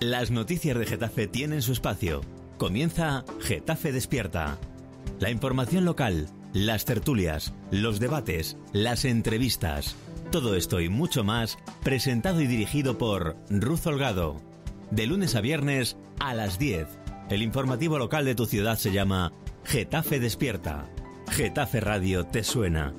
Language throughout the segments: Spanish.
Las noticias de Getafe tienen su espacio. Comienza Getafe Despierta. La información local, las tertulias, los debates, las entrevistas. Todo esto y mucho más presentado y dirigido por Ruz Holgado. De lunes a viernes a las 10. El informativo local de tu ciudad se llama Getafe Despierta. Getafe Radio te suena.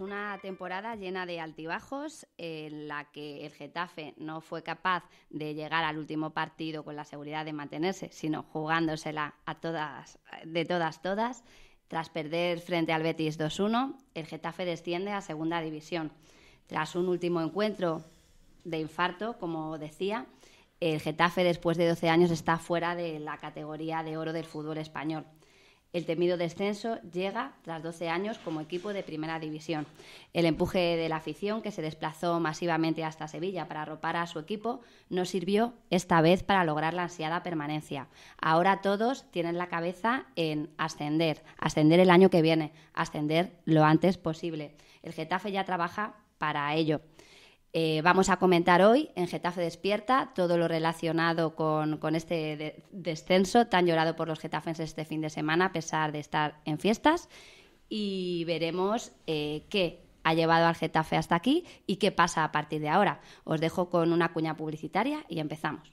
una temporada llena de altibajos, en la que el Getafe no fue capaz de llegar al último partido con la seguridad de mantenerse, sino jugándosela a todas, de todas, todas, tras perder frente al Betis 2-1, el Getafe desciende a segunda división. Tras un último encuentro de infarto, como decía, el Getafe después de 12 años está fuera de la categoría de oro del fútbol español. El temido descenso llega tras 12 años como equipo de primera división. El empuje de la afición, que se desplazó masivamente hasta Sevilla para arropar a su equipo, no sirvió esta vez para lograr la ansiada permanencia. Ahora todos tienen la cabeza en ascender, ascender el año que viene, ascender lo antes posible. El Getafe ya trabaja para ello. Eh, vamos a comentar hoy en Getafe Despierta todo lo relacionado con, este descenso tan llorado por los getafenses este fin de semana, a pesar de estar en fiestas. Y veremos eh, qué ha llevado al Getafe hasta aquí y qué pasa a partir de ahora. Os dejo con una cuña publicitaria y empezamos.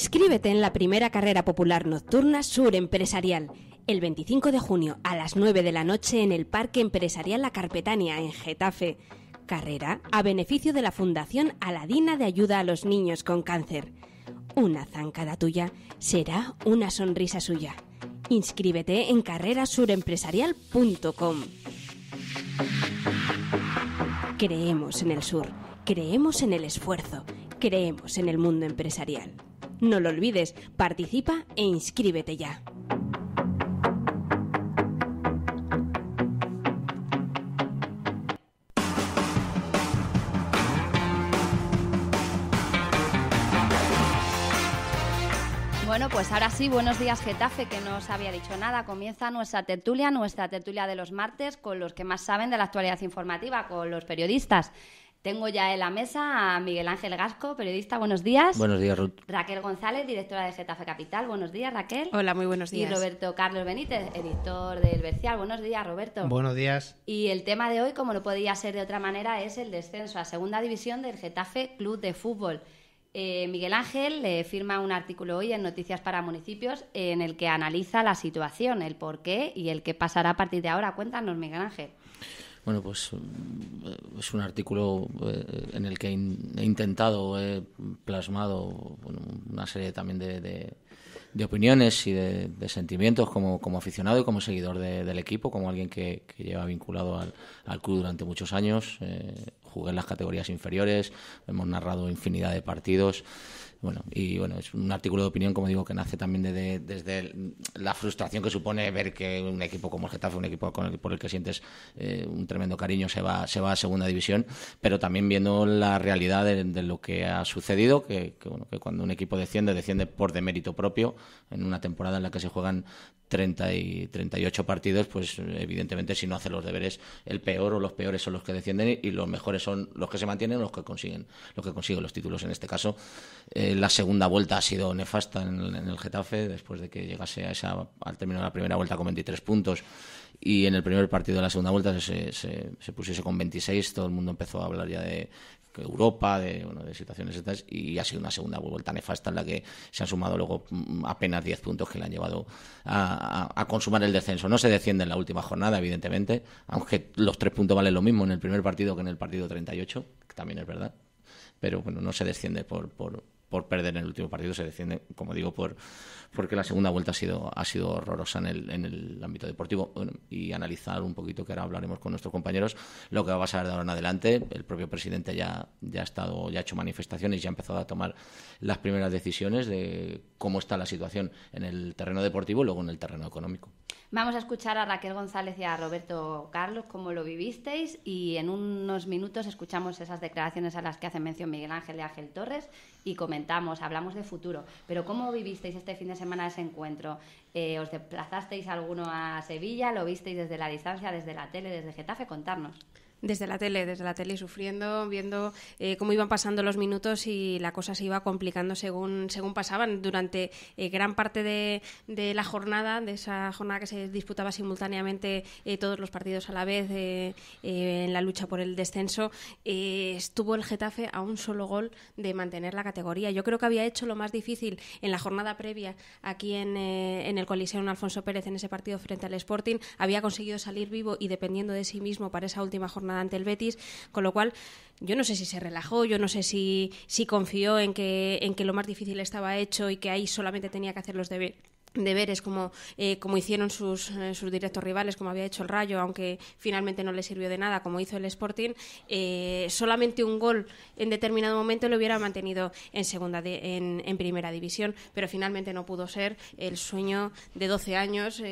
Inscríbete en la primera carrera popular nocturna Sur Empresarial, el 25 de junio a las 9 de la noche en el Parque Empresarial La Carpetania, en Getafe. Carrera a beneficio de la Fundación Aladina de Ayuda a los Niños con Cáncer. Una zancada tuya será una sonrisa suya. Inscríbete en carrerasurempresarial.com. Creemos en el sur, creemos en el esfuerzo, creemos en el mundo empresarial. No lo olvides, participa e inscríbete ya. Bueno, pues ahora sí, buenos días Getafe, que no os había dicho nada. Comienza nuestra tertulia, nuestra tertulia de los martes, con los que más saben de la actualidad informativa, con los periodistas. Tengo ya en la mesa a Miguel Ángel Gasco, periodista, buenos días. Buenos días, Ruth. Raquel González, directora de Getafe Capital, buenos días, Raquel. Hola, muy buenos días. Y Roberto Carlos Benítez, editor del Bercial, buenos días, Roberto. Buenos días. Y el tema de hoy, como no podía ser de otra manera, es el descenso a segunda división del Getafe Club de Fútbol. Eh, Miguel Ángel le eh, firma un artículo hoy en Noticias para Municipios en el que analiza la situación, el por qué y el que pasará a partir de ahora. Cuéntanos, Miguel Ángel. Bueno, pues mm, es un artículo eh, en el que he intentado, he plasmado una serie también de, de, opiniones y de, sentimientos como, aficionado y como seguidor del equipo, como alguien que, lleva vinculado al, al, club durante muchos años. Eh, jugué en las categorías inferiores, hemos narrado infinidad de partidos. Bueno, y bueno, es un artículo de opinión, como digo, que nace también desde, la frustración que supone ver que un equipo como el Getafe, un equipo con el, por el que sientes eh, un tremendo cariño, se va, se va a segunda división, pero también viendo la realidad de, lo que ha sucedido, que, que cuando un equipo desciende, desciende por demérito propio, en una temporada en la que se juegan 30 y 38 partidos, pues evidentemente si no hace los deberes, el peor o los peores son los que descienden y los mejores son los que se mantienen o los que consiguen, los que consiguen los títulos. En este caso, eh, la segunda vuelta ha sido nefasta en el, Getafe, después de que llegase a esa, al término de la primera vuelta con 23 puntos y en el primer partido de la segunda vuelta se, se, pusiese con 26, todo el mundo empezó a hablar ya de Europa, de, bueno, de situaciones estas, y ha sido una segunda vuelta nefasta en la que se han sumado luego mm, apenas 10 puntos que le han llevado a, consumar el descenso. No se desciende en la última jornada, evidentemente, aunque los tres puntos valen lo mismo en el primer partido que en el partido 38, que también es verdad, pero bueno, no se desciende por, por, por perder en el último partido, se defiende, como digo, por porque la segunda vuelta ha sido, ha sido horrorosa en el, en el ámbito deportivo y analizar un poquito, que ahora hablaremos con nuestros compañeros, lo que va a pasar de ahora en adelante. El propio presidente ya, ya, ha, estado, ya ha hecho manifestaciones, ya ha empezado a tomar las primeras decisiones de cómo está la situación en el terreno deportivo y luego en el terreno económico. Vamos a escuchar a Raquel González y a Roberto Carlos cómo lo vivisteis y en unos minutos escuchamos esas declaraciones a las que hace mención Miguel Ángel y Ángel Torres y comentamos, hablamos de futuro. Pero ¿cómo vivisteis este fin de semana ese encuentro? Eh, ¿Os desplazasteis alguno a Sevilla? ¿Lo visteis desde la distancia, desde la tele, desde Getafe? Contarnos. Desde la tele, desde la tele, sufriendo, viendo eh, cómo iban pasando los minutos y la cosa se iba complicando según, según pasaban. Durante eh, gran parte de, de, la jornada, de esa jornada que se disputaba simultáneamente eh, todos los partidos a la vez en la lucha por el descenso, estuvo el Getafe a un solo gol de mantener la categoría. Yo creo que había hecho lo más difícil en la jornada previa aquí en, el Coliseo Alfonso Pérez, en ese partido frente al Sporting. Había conseguido salir vivo y dependiendo de sí mismo para esa última jornada ante el Betis, con lo cual yo no sé si se relajó, yo no sé si, si confió en que, en que lo más difícil estaba hecho y que ahí solamente tenía que hacer los deberes como, eh, como hicieron sus, eh, sus, directos rivales, como había hecho el Rayo, aunque finalmente no le sirvió de nada, como hizo el Sporting, eh, solamente un gol en determinado momento lo hubiera mantenido en segunda en, primera división, pero finalmente no pudo ser el sueño de 12 años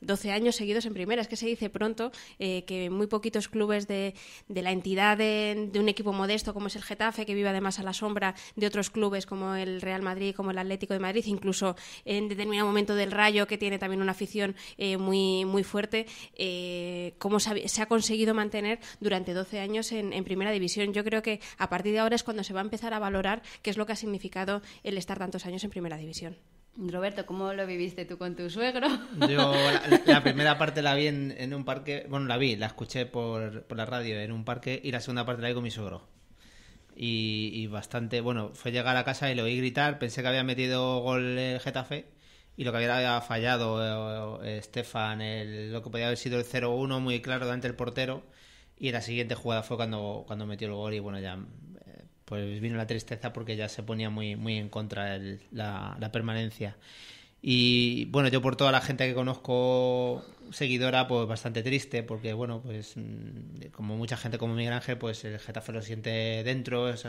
12 años seguidos en primera. Es que se dice pronto eh, que muy poquitos clubes de, de la entidad de, un equipo modesto como es el Getafe, que vive además a la sombra de otros clubes como el Real Madrid, como el Atlético de Madrid, incluso en determinado momento del Rayo, que tiene también una afición eh, muy, muy fuerte, eh, cómo se ha, conseguido mantener durante 12 años en, primera división. Yo creo que a partir de ahora es cuando se va a empezar a valorar qué es lo que ha significado el estar tantos años en primera división. Roberto, ¿cómo lo viviste tú con tu suegro? Yo la, primera parte la vi en, un parque, bueno, la vi, la escuché por, la radio en un parque y la segunda parte la vi con mi suegro. Y, bastante, bueno, fue llegar a casa y lo oí gritar, pensé que había metido gol Getafe y lo que había fallado Estefan, eh, eh, el, lo que podía haber sido el 0-1 muy claro delante del portero y la siguiente jugada fue cuando, cuando metió el gol y bueno, ya pues vino la tristeza porque ya se ponía muy, muy en contra la, permanencia. Y bueno, yo por toda la gente que conozco seguidora, pues bastante triste, porque bueno, pues mm, como mucha gente como Miguel Ángel, pues el Getafe lo siente dentro, es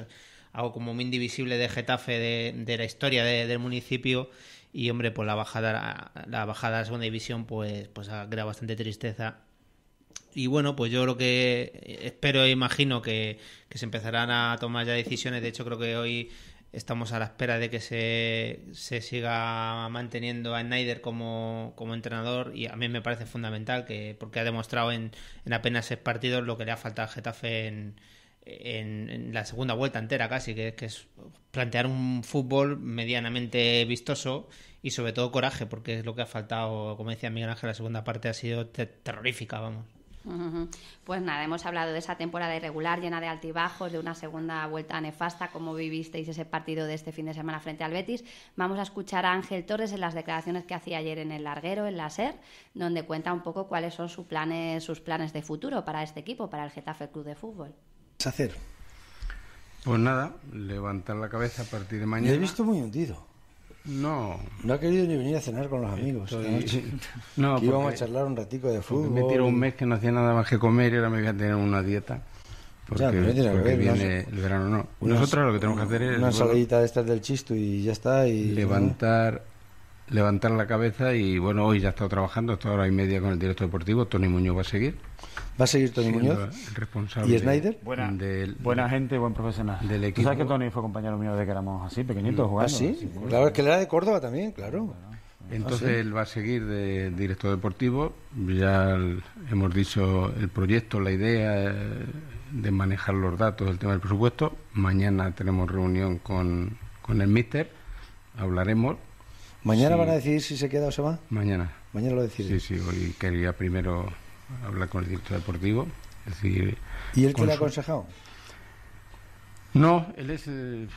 algo como muy indivisible de Getafe de, la historia del municipio. Y hombre, pues la bajada, la bajada a la segunda división, pues, pues crea bastante tristeza y bueno, pues yo lo que espero e imagino que, se empezarán a tomar ya decisiones. De hecho, creo que hoy estamos a la espera de que se, siga manteniendo a Snyder como, entrenador y a mí me parece fundamental que porque ha demostrado en, apenas seis partidos lo que le ha faltado a Getafe en, la segunda vuelta entera casi, que, que es plantear un fútbol medianamente vistoso y sobre todo coraje, porque es lo que ha faltado, como decía Miguel Ángel, la segunda parte ha sido terrorífica, vamos. Pues nada, hemos hablado de esa temporada irregular llena de altibajos, de una segunda vuelta nefasta, Como vivisteis ese partido de este fin de semana frente al Betis. Vamos a escuchar a Ángel Torres en las declaraciones que hacía ayer en el Larguero, en la SER, donde cuenta un poco cuáles son sus planes, sus planes de futuro para este equipo, para el Getafe Club de Fútbol. hacer? Pues nada, levantar la cabeza a partir de mañana. he visto muy hundido. No. No ha querido ni venir a cenar con los amigos. No, íbamos a charlar un ratico de fútbol. Me tiró un mes que no hacía nada más que comer y ahora me voy a tener una dieta. Porque, porque viene no, el verano, no. Nosotros lo que tenemos que hacer es... Una saladita de estas del chisto y ya está. Y, levantar levantar la cabeza y bueno, hoy ya ha estado trabajando hasta hora y media con el director deportivo. Tony Muñoz va a seguir. Va a seguir Tony Muñoz. responsable ¿Y Snyder? Buena, buena gente, buen profesional. Del equipo. sabes que Tony fue compañero mío de que éramos así, pequeñitos, ¿Ah, jugando? Ah, sí. claro, es que él era de Córdoba también, claro. Entonces ah, él va a seguir de director deportivo. Ya hemos dicho el proyecto, la idea eh, de manejar los datos, del tema del presupuesto. Mañana tenemos reunión con, con el míster. Hablaremos ¿Mañana van a decidir si se queda o se va? Mañana. Mañana lo deciden. Sí, sí, hoy quería primero hablar con el director deportivo. ¿Y él te lo ha aconsejado? No, él es. Eh,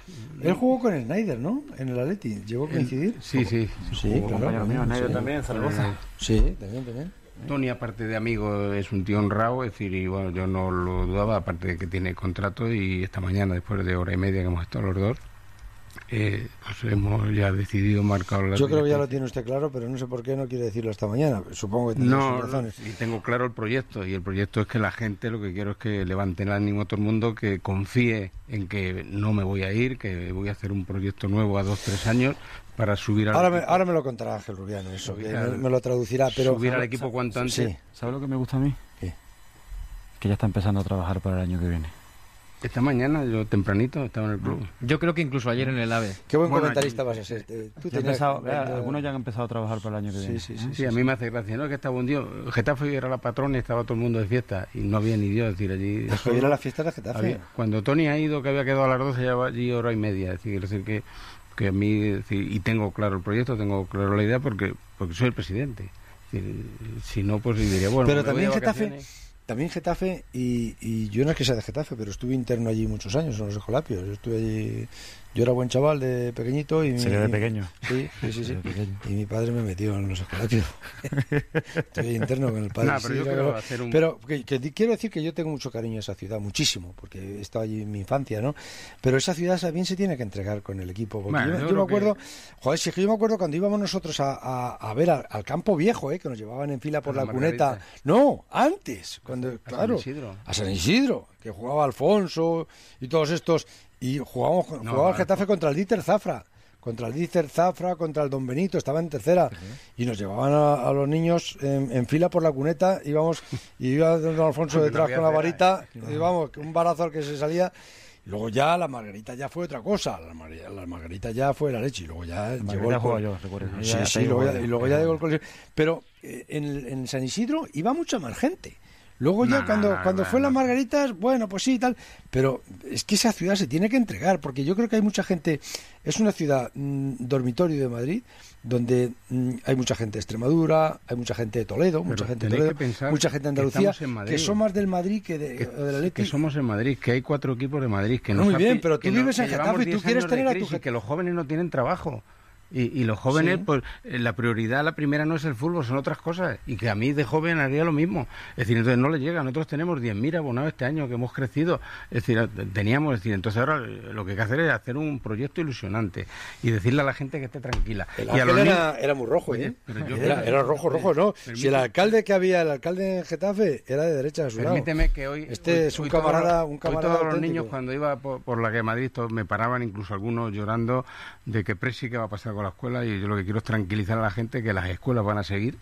él jugó con el Snyder, ¿no? En el Atleti. ¿Llegó a coincidir? Sí, sí. Sí, claro. también, en Zaragoza. Eh, sí, también, también. Tony, aparte de amigo, es un tío honrado, es decir, y bueno, yo no lo dudaba, aparte de que tiene contrato y esta mañana, después de hora y media que hemos estado los dos, eh, pues hemos ya decidido marcar la. Yo creo que ya lo tiene usted claro, pero no sé por qué no quiere decirlo esta mañana. Supongo que tiene sus razones. No, y tengo claro el proyecto, y el proyecto es que la gente, lo que quiero es que levante el ánimo a todo el mundo, que confíe en que no me voy a ir, que voy a hacer un proyecto nuevo a dos, tres años, para subir al ahora me, ahora me lo contará Ángel Rubiano eso me, lo traducirá pero subir al equipo cuanto antes sí. ¿sabes lo que me gusta a mí? que ya está empezando a trabajar para el año que viene esta mañana, yo tempranito, estaba en el club. Yo creo que incluso ayer en el AVE. Qué buen comentarista vas a ser. Eh, algunos ya han empezado a trabajar para el año que viene. Sí, sí, sí. sí, a mí me hace gracia, ¿no? Que estaba un día. Getafe era la patrona y estaba todo el mundo de fiesta. Y no había ni Dios, decir, allí. la fiesta de Getafe. cuando Tony ha ido, que había quedado a las 12, ya va allí hora y media. Es decir, decir que, a mí. y tengo claro el proyecto, tengo claro la idea porque, porque soy el presidente. si no, pues diría, bueno. Pero también Getafe. También Getafe, y, yo no es que sea de Getafe, pero estuve interno allí muchos años, en los Escolapios. Yo estuve allí yo era buen chaval de pequeñito y... Sería de pequeño. Sí, sí, sí. Y mi padre me metió en los escolapios. Estoy interno con el padre. pero, quiero decir que yo tengo mucho cariño a esa ciudad, muchísimo, porque he estado allí en mi infancia, ¿no? Pero esa ciudad también se tiene que entregar con el equipo. yo, me acuerdo... Joder, sí que yo me acuerdo cuando íbamos nosotros a, ver al, campo viejo, ¿eh? Que nos llevaban en fila por la, cuneta. No, antes, cuando... A San Isidro, que jugaba Alfonso y todos estos y jugamos, jugaba Getafe contra el Dieter Zafra, contra el Dieter Zafra, contra el Don Benito, estaba en tercera. Y nos llevaban a, los niños en, fila por la cuneta, íbamos, y iba Don Alfonso detrás con la varita, eh. íbamos, un barazo al que se salía. Y luego ya la margarita ya fue otra cosa, la, margarita, ya fue la leche, y luego ya llegó el luego luego ya Pero eh, en, en San Isidro iba mucha más gente. Luego ya cuando, cuando fue la margaritas, bueno, pues sí, y tal. Pero es que esa ciudad se tiene que entregar, porque yo creo que hay mucha gente, es una ciudad mm, dormitorio de Madrid, donde mm, hay mucha gente de Extremadura, hay mucha gente de Toledo, mucha gente de Toledo, mucha gente de Andalucía, que, Madrid, son más del Madrid que de, la de que somos en Madrid, que hay cuatro equipos de Madrid que ah, no Muy bien, pero tú vives en Getafe y tú quieres tener a tu gente. Que los jóvenes no tienen trabajo. Y, los jóvenes, pues eh, la prioridad, la primera no es el fútbol, son otras cosas. Y que a mí de joven haría lo mismo. Es decir, entonces no le llega. Nosotros tenemos 10.000 abonados este año que hemos crecido. Es decir, eh, teníamos, es decir, entonces ahora eh, lo que hay que hacer es hacer un proyecto ilusionante y decirle a la gente que esté tranquila. y era, muy rojo, era, rojo, rojo, ¿no? Si el alcalde que había, el alcalde en Getafe, era de derecha a su Permíteme que hoy. Este es un camarada. un camarada todos los niños, cuando iba por, la que Madrid, me paraban, incluso algunos llorando, de que Presi, que va a pasar con la escuela y yo lo que quiero es tranquilizar a la gente que las escuelas van a seguir,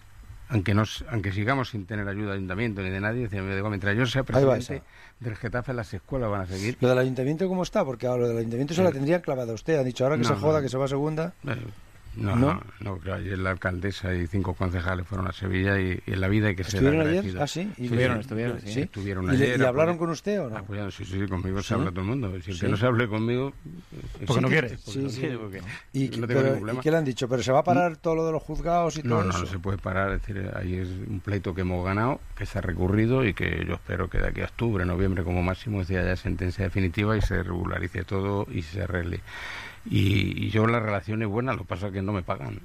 aunque nos, aunque sigamos sin tener ayuda de ayuntamiento ni de nadie, mientras yo sea presidente del Getafe, las escuelas van a seguir. ¿Lo del ayuntamiento cómo está? Porque ahora lo del ayuntamiento se eh. la tendría clavada usted. Ha dicho, ahora que se joda, que se va a segunda. Eh, no, no, no, claro, ayer la alcaldesa y cinco concejales fueron a Sevilla y, en la vida hay que ser ¿Estuvieron ayer? Ah, sí, sí, estuvieron, ¿Y, hablaron con usted o no? sí, sí, conmigo se habla todo el mundo. Si el que no se hable conmigo... Porque no quiere. Sí, sí. ¿Y, no tengo ningún problema. ¿Y qué le han dicho? ¿Pero se va a parar mm. todo lo de los juzgados y todo eso? No, no se puede parar. Es decir, ahí es un pleito que hemos ganado, que se ha recurrido y que yo espero que de aquí a octubre, noviembre como máximo, decir, haya sentencia definitiva y se regularice todo y se arregle. Y, yo la relación es buena, lo que pasa es que no me pagan.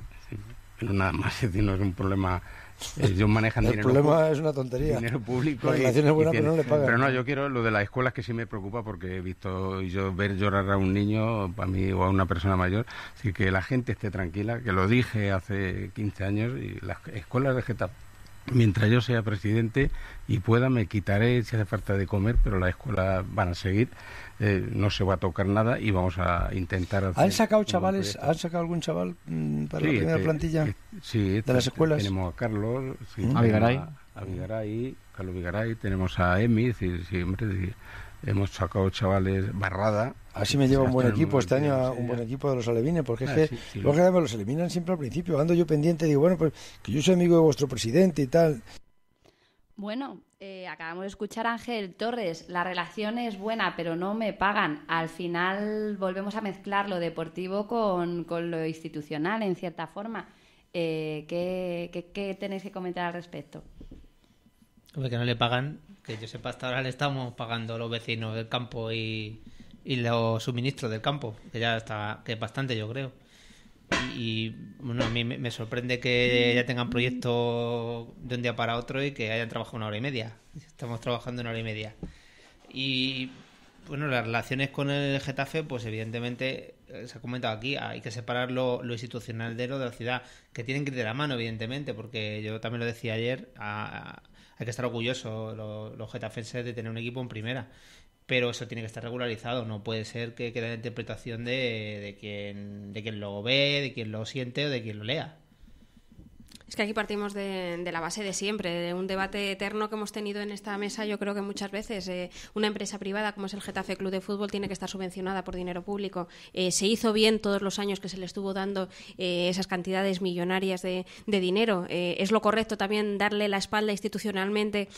Pero nada más, es decir, no es un problema. Ellos manejan el problema es una tontería. Dinero público. pero no yo quiero lo de las escuelas que sí me preocupa porque he visto yo ver llorar a un niño, para mí o a una persona mayor. Así que la gente esté tranquila, que lo dije hace 15 años y las escuelas de Mientras yo sea presidente y pueda, me quitaré si hace falta de comer, pero las escuelas van a seguir. Eh, no se va a tocar nada y vamos a intentar ¿Han sacado chavales, han sacado algún chaval mm, para la primera eh, plantilla eh, sí, de las escuelas? Tenemos a Carlos, sí, mm. a Vigaray, Carlos Vigaray, tenemos a Emi, siempre hemos sacado chavales barrada. Así me lleva un buen equipo este año, un buen equipo de los alevines, porque es ah, que los, los eliminan siempre al principio. Ando yo pendiente, digo, bueno, pues que yo soy amigo de vuestro presidente y tal. Bueno, eh, acabamos de escuchar a Ángel Torres, la relación es buena, pero no me pagan. Al final volvemos a mezclar lo deportivo con, lo institucional, en cierta forma. Eh, ¿qué, qué, tenéis que comentar al respecto? Porque no le pagan, que yo sepa, hasta ahora le estamos pagando los vecinos del campo y, y los suministros del campo, que ya está, que es bastante, yo creo. Y, bueno, a mí me, sorprende que ya tengan proyectos de un día para otro y que hayan trabajado una hora y media. Estamos trabajando una hora y media. Y bueno, las relaciones con el Getafe, pues evidentemente, eh, se ha comentado aquí, hay que separar lo, institucional de lo de la ciudad, que tienen que ir de la mano, evidentemente, porque yo también lo decía ayer, hay que estar orgullosos los, los getafenses de tener un equipo en primera pero eso tiene que estar regularizado, no puede ser que quede la interpretación de, de, quien, de lo ve, de quien lo siente o de quien lo lea. Es que aquí partimos de, la base de siempre, de un debate eterno que hemos tenido en esta mesa. Yo creo que muchas veces eh, una empresa privada como es el Getafe Club de Fútbol tiene que estar subvencionada por dinero público. Eh, se hizo bien todos los años que se le estuvo dando eh, esas cantidades millonarias de dinero. es lo correcto también darle la espalda institucionalmente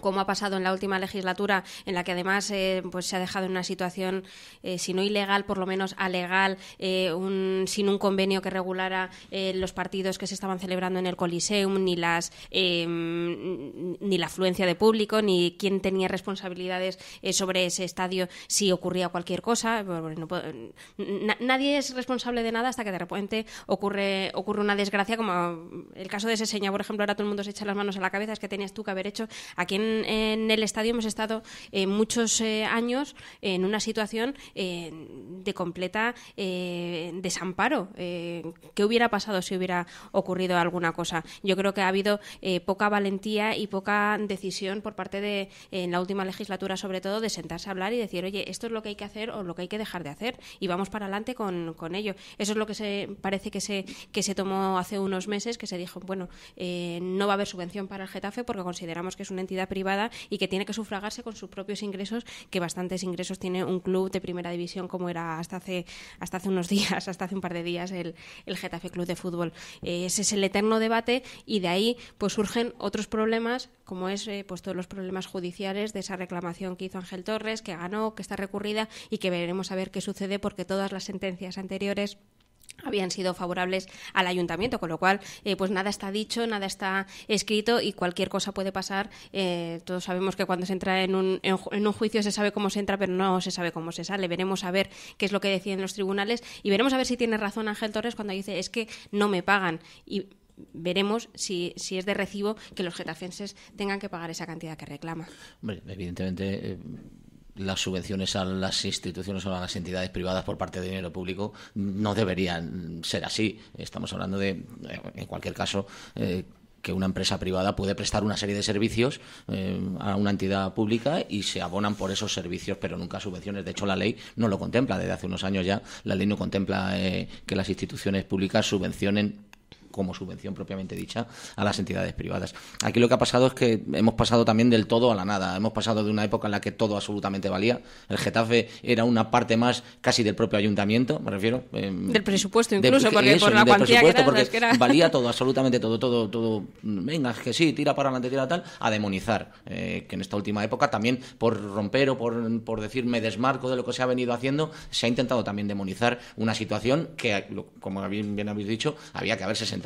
como ha pasado en la última legislatura, en la que además eh, pues se ha dejado en una situación, eh, si no ilegal, por lo menos alegal, eh, sin un convenio que regulara los partidos que se estaban celebrando en el Coliseum, ni, las, em, ni la afluencia de público, ni quién tenía responsabilidades sobre ese estadio si ocurría cualquier cosa. nadie es responsable de nada hasta que de repente ocurre, ocurre una desgracia, como el caso de ese señor, por ejemplo, ahora todo el mundo se echa las manos a la cabeza, es que tenías tú que haber hecho a quién en, el estadio hemos estado eh, muchos eh, años en una situación eh, de completa desamparo. ¿Qué hubiera pasado si hubiera ocurrido alguna cosa? Yo creo que ha habido poca valentía y poca decisión por parte de, en la última legislatura sobre todo, de sentarse a hablar y decir, oye, esto es lo que hay que hacer o lo que hay que dejar de hacer y vamos para adelante con, con ello. Eso es lo que se parece que se, que se tomó hace unos meses, que se dijo, bueno, no va a haber subvención para el Getafe porque consideramos que es una entidad privada y que tiene que sufragarse con sus propios ingresos, que bastantes ingresos tiene un club de primera división como era hasta hace, hasta hace unos días, hasta hace un par de días el, el Getafe Club de Fútbol. Eh, ese es el eterno debate y de ahí pues surgen otros problemas como es eh, pues todos los problemas judiciales de esa reclamación que hizo Ángel Torres, que ganó, que está recurrida y que veremos a ver qué sucede porque todas las sentencias anteriores habían sido favorables al ayuntamiento, con lo cual, eh, pues nada está dicho, nada está escrito y cualquier cosa puede pasar. Eh, todos sabemos que cuando se entra en un, en, un juicio se sabe cómo se entra, pero no se sabe cómo se sale. Veremos a ver qué es lo que deciden los tribunales y veremos a ver si tiene razón Ángel Torres cuando dice es que no me pagan. Y veremos si, si, es de recibo que los getafenses tengan que pagar esa cantidad que reclama. evidentemente. Eh, las subvenciones a las instituciones o a las entidades privadas por parte de dinero público no deberían ser así. Estamos hablando de, eh, en cualquier caso, eh, que una empresa privada puede prestar una serie de servicios eh, a una entidad pública y se abonan por esos servicios, pero nunca subvenciones. De hecho, la ley no lo contempla. Desde hace unos años ya la ley no contempla que las instituciones públicas subvencionen como subvención propiamente dicha a las entidades privadas. Aquí lo que ha pasado es que hemos pasado también del todo a la nada. Hemos pasado de una época en la que todo absolutamente valía. El Getafe era una parte más casi del propio ayuntamiento, me refiero. Em, del presupuesto incluso, porque por la cuantía que, era, valía todo, absolutamente todo, todo, todo. Venga, que sí, tira para adelante, tira tal, a demonizar. Eh, que en esta última época también por romper o por, por decir me desmarco de lo que se ha venido haciendo, se ha intentado también demonizar una situación que, como bien, bien habéis dicho, había que haberse sentado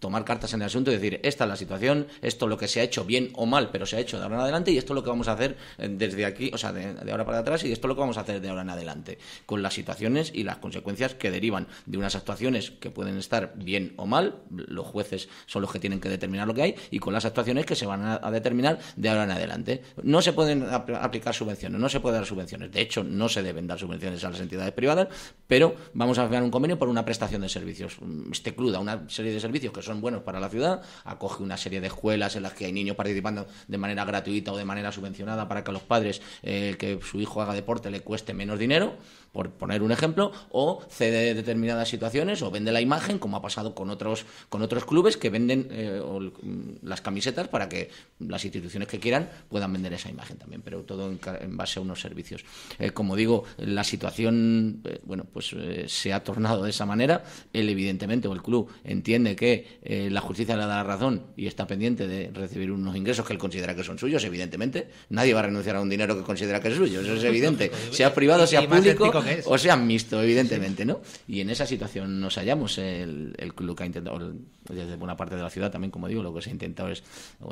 tomar cartas en el asunto y decir, esta es la situación, esto es lo que se ha hecho bien o mal, pero se ha hecho de ahora en adelante y esto es lo que vamos a hacer eh, desde aquí, o sea, de, ahora para atrás y esto es lo que vamos a hacer de ahora en adelante, con las situaciones y las consecuencias que derivan de unas actuaciones que pueden estar bien o mal, los jueces son los que tienen que determinar lo que hay, y con las actuaciones que se van a, determinar de ahora en adelante. No se pueden aplicar subvenciones, no se puede dar subvenciones, de hecho, no se deben dar subvenciones a las entidades privadas, pero vamos a firmar un convenio por una prestación de servicios, mm, este cruda, una serie de servicios que son buenos para la ciudad, acoge una serie de escuelas en las que hay niños participando de manera gratuita o de manera subvencionada para que a los padres eh, que su hijo haga deporte le cueste menos dinero por poner un ejemplo, o cede determinadas situaciones o vende la imagen, como ha pasado con otros, con otros clubes que venden eh, mm, las camisetas para que las instituciones que quieran puedan vender esa imagen también, pero todo en, base a unos servicios. Eh, como digo, la situación, eh, bueno, pues se ha tornado de esa manera. Él, evidentemente, o el club entiende que la justicia le da la razón y está pendiente de recibir unos ingresos que él considera que son suyos, evidentemente. Nadie va a renunciar a un dinero que considera que es suyo, eso es evidente. sea privado, sea público, o sea, mixto, evidentemente, ¿no? Y en esa situación nos hallamos. El, club que ha intentado, desde buena parte de la ciudad también, como digo, lo que se ha intentado es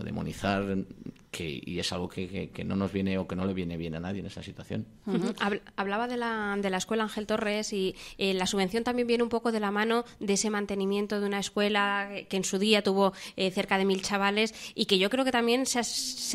demonizar, que, y es algo que, no nos viene o que no le viene bien a nadie en esa situación. Hablaba de la, escuela Ángel Torres y eh, la subvención también viene un poco de la mano de ese mantenimiento de una escuela que en su día tuvo eh, cerca de mil chavales y que yo creo que también se ha,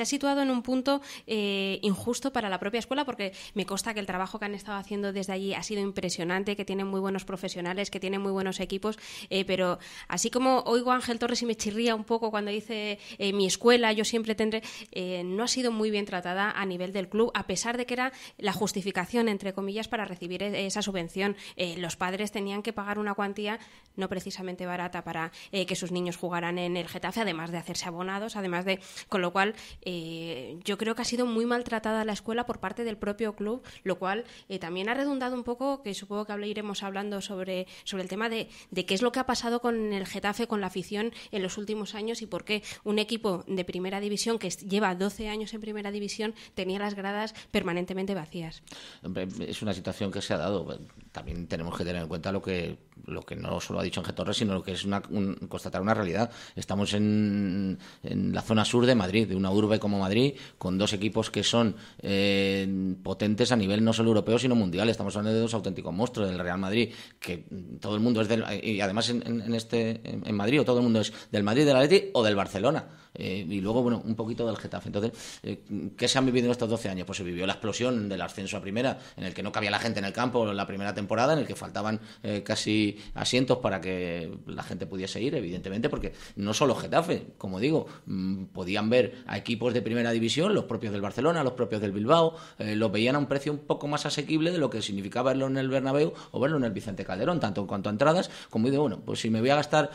situado en un punto eh, injusto para la propia escuela porque me consta que el trabajo que han estado haciendo desde allí ha sido impresionante, que tienen muy buenos profesionales, que tienen muy buenos equipos, eh, pero así como oigo a Ángel Torres y me chirría un poco cuando dice eh, mi escuela, yo siempre tendré, eh, no ha sido muy bien tratada a nivel del club, a pesar de que era la justificación, entre comillas, para recibir e-, esa subvención. los padres tenían que pagar una cuantía no precisamente barata para que sus niños jugaran en el Getafe, además de hacerse abonados, además de... Con lo cual, yo creo que ha sido muy maltratada la escuela por parte del propio club, lo cual también ha redundado dado un poco, que supongo que iremos hablando sobre, sobre el tema de, de, qué es lo que ha pasado con el Getafe, con la afición en los últimos años y por qué un equipo de primera división que lleva 12 años en primera división tenía las gradas permanentemente vacías. Es una situación que se ha dado. También tenemos que tener en cuenta lo que, lo que no solo ha dicho Ángel Torres, sino lo que es una, constatar una realidad. Estamos en, en, la zona sur de Madrid, de una urbe como Madrid, con dos equipos que son eh, potentes a nivel no solo europeo, sino mundiales estamos hablando de dos auténticos monstruos, del Real Madrid, que todo el mundo es del. Y además en, este, en Madrid, o todo el mundo es del Madrid, del Atleti o del Barcelona. Eh, y luego, bueno, un poquito del Getafe. Entonces, eh, ¿qué se han vivido en estos 12 años? Pues se vivió la explosión del ascenso a primera, en el que no cabía la gente en el campo la primera temporada, en el que faltaban eh, casi asientos para que la gente pudiese ir, evidentemente, porque no solo Getafe, como digo, mm, podían ver a equipos de primera división, los propios del Barcelona, los propios del Bilbao, los veían a un precio un poco más asequible de lo que Significa verlo en el Bernabéu o verlo en el Vicente Calderón, tanto en cuanto a entradas como de, bueno, pues si me voy a gastar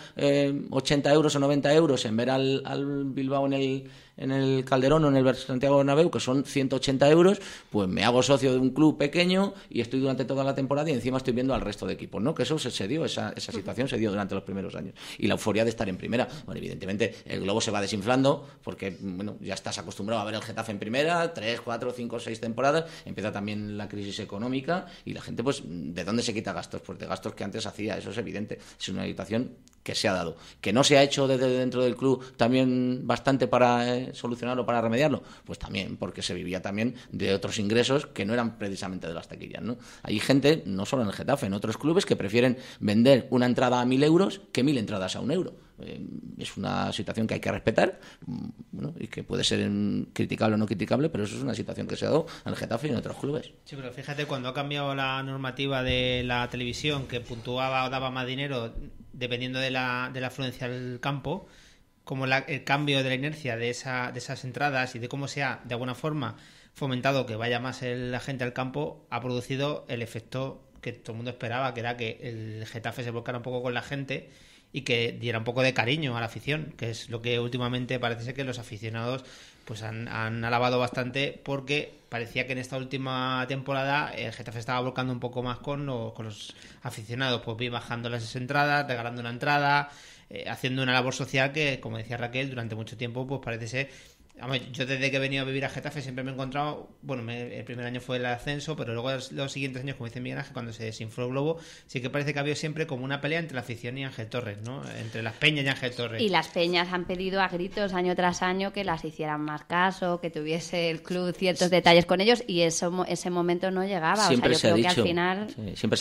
80 eh, euros o 90 euros en ver al, al Bilbao en el en el Calderón o en el Santiago Bernabéu, que son 180 euros, pues me hago socio de un club pequeño y estoy durante toda la temporada y encima estoy viendo al resto de equipos, ¿no? Que eso se, dio, esa, situación se dio durante los primeros años. Y la euforia de estar en primera. Bueno, evidentemente el globo se va desinflando porque, bueno, ya estás acostumbrado a ver el Getafe en primera, tres, cuatro, cinco, seis temporadas, empieza también la crisis económica y la gente, pues, ¿de dónde se quita gastos? Pues de gastos que antes hacía, eso es evidente. Es una situación que se ha dado. ¿Que no se ha hecho desde dentro del club también bastante para eh, solucionarlo, para remediarlo? Pues también, porque se vivía también de otros ingresos que no eran precisamente de las taquillas. Hay gente, no solo en el Getafe, en otros clubes, que prefieren vender una entrada a mil euros que mil entradas a un euro. Eh, es una situación que hay que respetar mm, y que puede ser criticable o no criticable, pero eso es una situación que se ha dado al Getafe y en otros clubes. Sí, pero fíjate, cuando ha cambiado la normativa de la televisión que puntuaba o daba más dinero dependiendo de la, de la afluencia del campo, como el cambio de la inercia de, esa, de esas entradas y de cómo se ha, de alguna forma, fomentado que vaya más la gente al campo, ha producido el efecto que todo el mundo esperaba, que era que el Getafe se volcara un poco con la gente y que diera un poco de cariño a la afición, que es lo que últimamente parece ser que los aficionados pues han, alabado bastante porque parecía que en esta última temporada eh, el Getafe estaba volcando un poco más con los, con los aficionados, pues vi bajando las entradas, regalando una entrada, eh, haciendo una labor social que, como decía Raquel, durante mucho tiempo pues parece ser yo desde que he venido a vivir a Getafe siempre me he encontrado, bueno, el primer año fue el ascenso, pero luego los, siguientes años, como dice Miguel Ángel, cuando se desinfló el globo, sí que parece que ha habido siempre como una pelea entre la afición y Ángel Torres, ¿no? Entre las peñas y Ángel Torres. Y las peñas han pedido a gritos año tras año que las hicieran más caso, que tuviese el club ciertos detalles con ellos y eso, ese momento no llegaba. Siempre se ha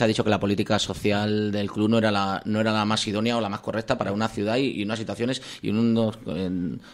dicho, que la política social del club no era la, no era la más idónea o la más correcta para una ciudad y, unas situaciones y unos eh,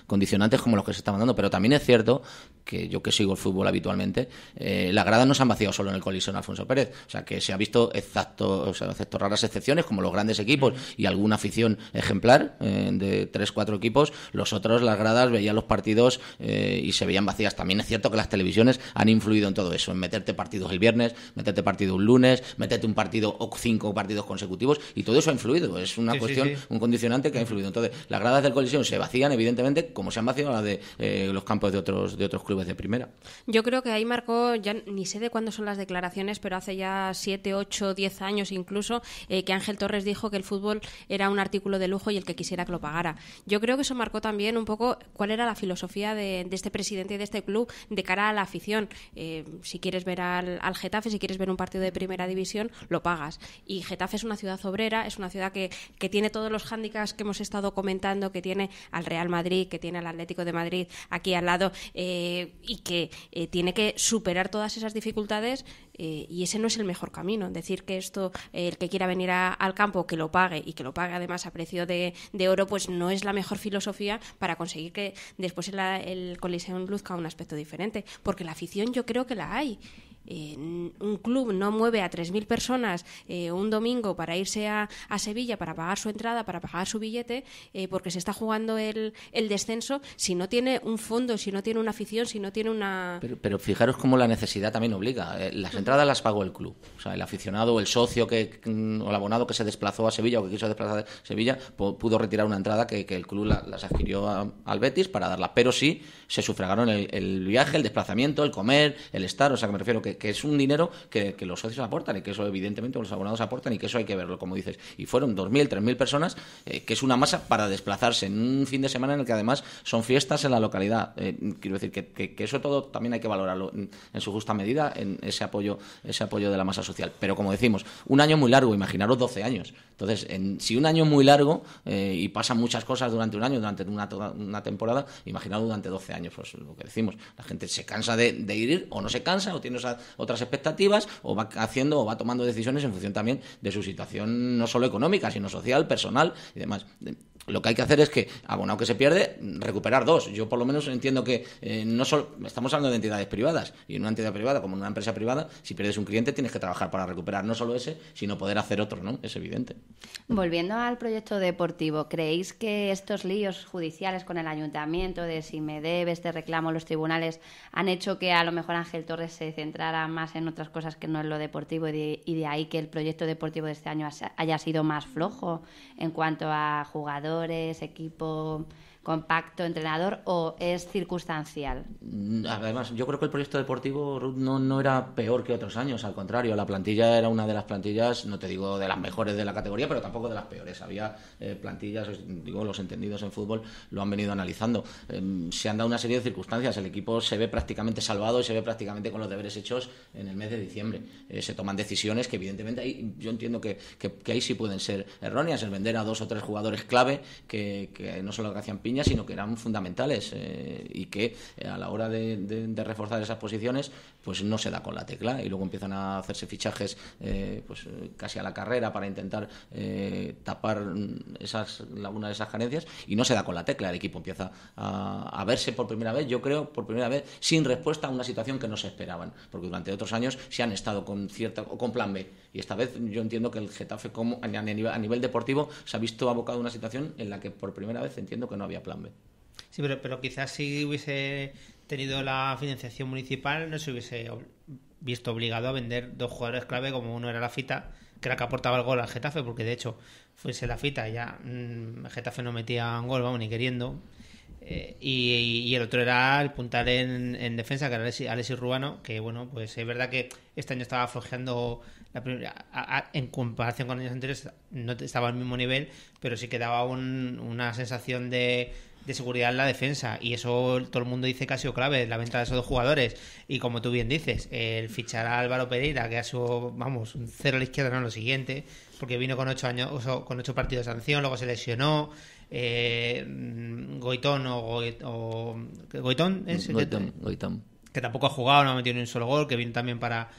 condicionantes como los que se estaban dando pero también es cierto que yo que sigo el fútbol habitualmente, eh, las gradas no se han vaciado solo en el Coliseo Alfonso Pérez, o sea que se ha visto exacto, o sea, excepto raras excepciones como los grandes equipos y alguna afición ejemplar eh, de tres, cuatro equipos, los otros las gradas veían los partidos eh, y se veían vacías. También es cierto que las televisiones han influido en todo eso, en meterte partidos el viernes, meterte partido un lunes, meterte un partido o cinco partidos consecutivos y todo eso ha influido, es una cuestión, un condicionante que ha influido. Entonces, las gradas del Coliseo se vacían evidentemente como se han vaciado las de eh, los campos de otros, de otros clubes de primera. Yo creo que ahí marcó, ya ni sé de cuándo son las declaraciones, pero hace ya siete, ocho, diez años incluso, eh, que Ángel Torres dijo que el fútbol era un artículo de lujo y el que quisiera que lo pagara. Yo creo que eso marcó también un poco cuál era la filosofía de, este presidente y de este club de cara a la afición. Eh, si quieres ver al, al Getafe, si quieres ver un partido de primera división, lo pagas. Y Getafe es una ciudad obrera, es una ciudad que, que tiene todos los hándicaps que hemos estado comentando, que tiene al Real Madrid, que tiene al Atlético de Madrid, aquí al lado eh, y que eh, tiene que superar todas esas dificultades eh, y ese no es el mejor camino. Decir que esto, el que quiera venir al campo, que lo pague y que lo pague además a precio de, de oro, pues no es la mejor filosofía para conseguir que después el, el Coliseum luzca un aspecto diferente, porque la afición yo creo que la hay eh, un club no mueve a 3.000 personas eh, un domingo para irse a, Sevilla para pagar su entrada, para pagar su billete, eh, porque se está jugando el, descenso, si no tiene un fondo, si no tiene una afición, si no tiene una... Pero, fijaros cómo la necesidad también obliga. Las entradas las pagó el club. O sea, el aficionado o el socio que, mm, o el abonado que se desplazó a Sevilla o que quiso desplazar a Sevilla pudo retirar una entrada que, el club las adquirió al Betis para darla. Pero sí se sufragaron el, el viaje, el desplazamiento, el comer, el estar. O sea, que me refiero que que, es un dinero que, los socios aportan y que eso evidentemente los abonados aportan y que eso hay que verlo, como dices. Y fueron 2.000, 3.000 personas, eh, que es una masa para desplazarse en un fin de semana en el que además son fiestas en la localidad. Eh, quiero decir que, eso todo también hay que valorarlo en, su justa medida, en ese apoyo, ese apoyo de la masa social. Pero como decimos, un año muy largo, imaginaros 12 años. Entonces, en, si un año muy largo eh, y pasan muchas cosas durante un año, durante una, temporada, imaginaos durante 12 años, pues lo que decimos, la gente se cansa de, de ir o no se cansa o tiene esa otras expectativas o va haciendo o va tomando decisiones en función también de su situación no solo económica, sino social, personal y demás. Lo que hay que hacer es que, abonado que se pierde, recuperar dos. Yo por lo menos entiendo que eh, no solo estamos hablando de entidades privadas y en una entidad privada como una empresa privada, si pierdes un cliente tienes que trabajar para recuperar no solo ese, sino poder hacer otro, ¿no? Es evidente. Volviendo al proyecto deportivo, ¿creéis que estos líos judiciales con el ayuntamiento de si me debe este reclamo los tribunales han hecho que a lo mejor Ángel Torres se centrara más en otras cosas que no en lo deportivo y de, y de ahí que el proyecto deportivo de este año haya sido más flojo en cuanto a jugadores equipo compacto, entrenador o es circunstancial? Mm, además, yo creo que el proyecto deportivo Ruth, no, no era peor que otros años, al contrario, la plantilla era una de las plantillas, no te digo de las mejores de la categoría, pero tampoco de las peores. Había eh, plantillas, digo, los entendidos en fútbol lo han venido analizando. Em, se han dado una serie de circunstancias, el equipo se ve prácticamente salvado y se ve prácticamente con los deberes hechos en el mes de diciembre. Eh, se toman decisiones que evidentemente ahí, yo entiendo que, ahí sí pueden ser erróneas, el vender a dos o tres jugadores clave que, que no solo que hacían piña, sino que eran fundamentales eh, y que eh, a la hora de, reforzar esas posiciones, pues no se da con la tecla y luego empiezan a hacerse fichajes eh, pues casi a la carrera para intentar tapar mm, esas de esas carencias y no se da con la tecla. El equipo empieza a, a, verse por primera vez, yo creo, por primera vez sin respuesta a una situación que no se esperaban, porque durante otros años se han estado con cierta o con plan B y esta vez yo entiendo que el Getafe como, a, nivel, deportivo se ha visto abocado a una situación en la que por primera vez entiendo que no había plan B. Sí, pero, quizás si hubiese tenido la financiación municipal no se hubiese visto obligado a vender dos jugadores clave como uno era la fita que era que aportaba el gol al Getafe, porque de hecho fuese la fita, ya mm, el Getafe no metía un gol, vamos, ni queriendo. Eh, y, el otro era el puntal en, defensa, que era Alexis, que bueno, pues es verdad que este año estaba flojeando en comparación con años anteriores no estaba al mismo nivel, pero sí que daba una sensación de, seguridad en la defensa. Y eso todo el mundo dice que ha sido clave, la venta de esos dos jugadores. Y como tú bien dices, el fichar a Álvaro Pereira, que ha sido, vamos, un cero a la izquierda, no lo siguiente, porque vino con ocho, años, con ocho partidos de sanción, luego se lesionó. Eh, Goitón o, Goitón que, Goitón. que tampoco ha jugado, no ha metido ni un solo gol, que vino también para